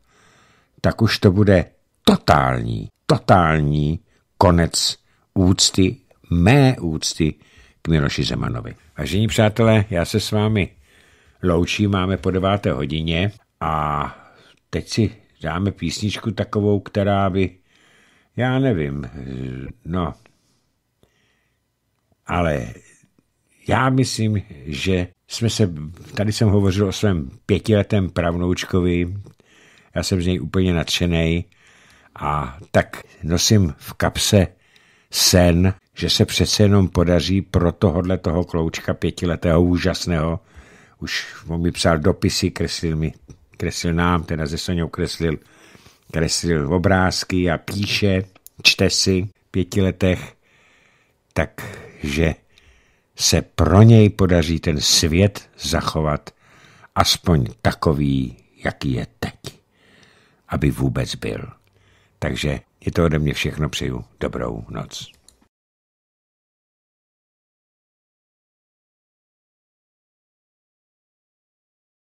tak už to bude totální, totální konec úcty, mé úcty k Miloši Zemanovi. Vážení přátelé, já se s vámi loučím, máme po deváté hodině a Teď si dáme písničku takovou, která by, já nevím, no, ale já myslím, že jsme se, tady jsem hovořil o svém pětiletém pravnoučkovi, já jsem z něj úplně nadšený a tak nosím v kapse sen, že se přece jenom podaří pro tohohle toho kloučka pětiletého úžasného, už on mi psal dopisy, kreslil mi kreslil nám, teda ze Soňou kreslil, kreslil obrázky a píše, čte si v pěti letech, takže se pro něj podaří ten svět zachovat aspoň takový, jaký je teď, aby vůbec byl. Takže je to ode mě všechno přeju. Dobrou noc.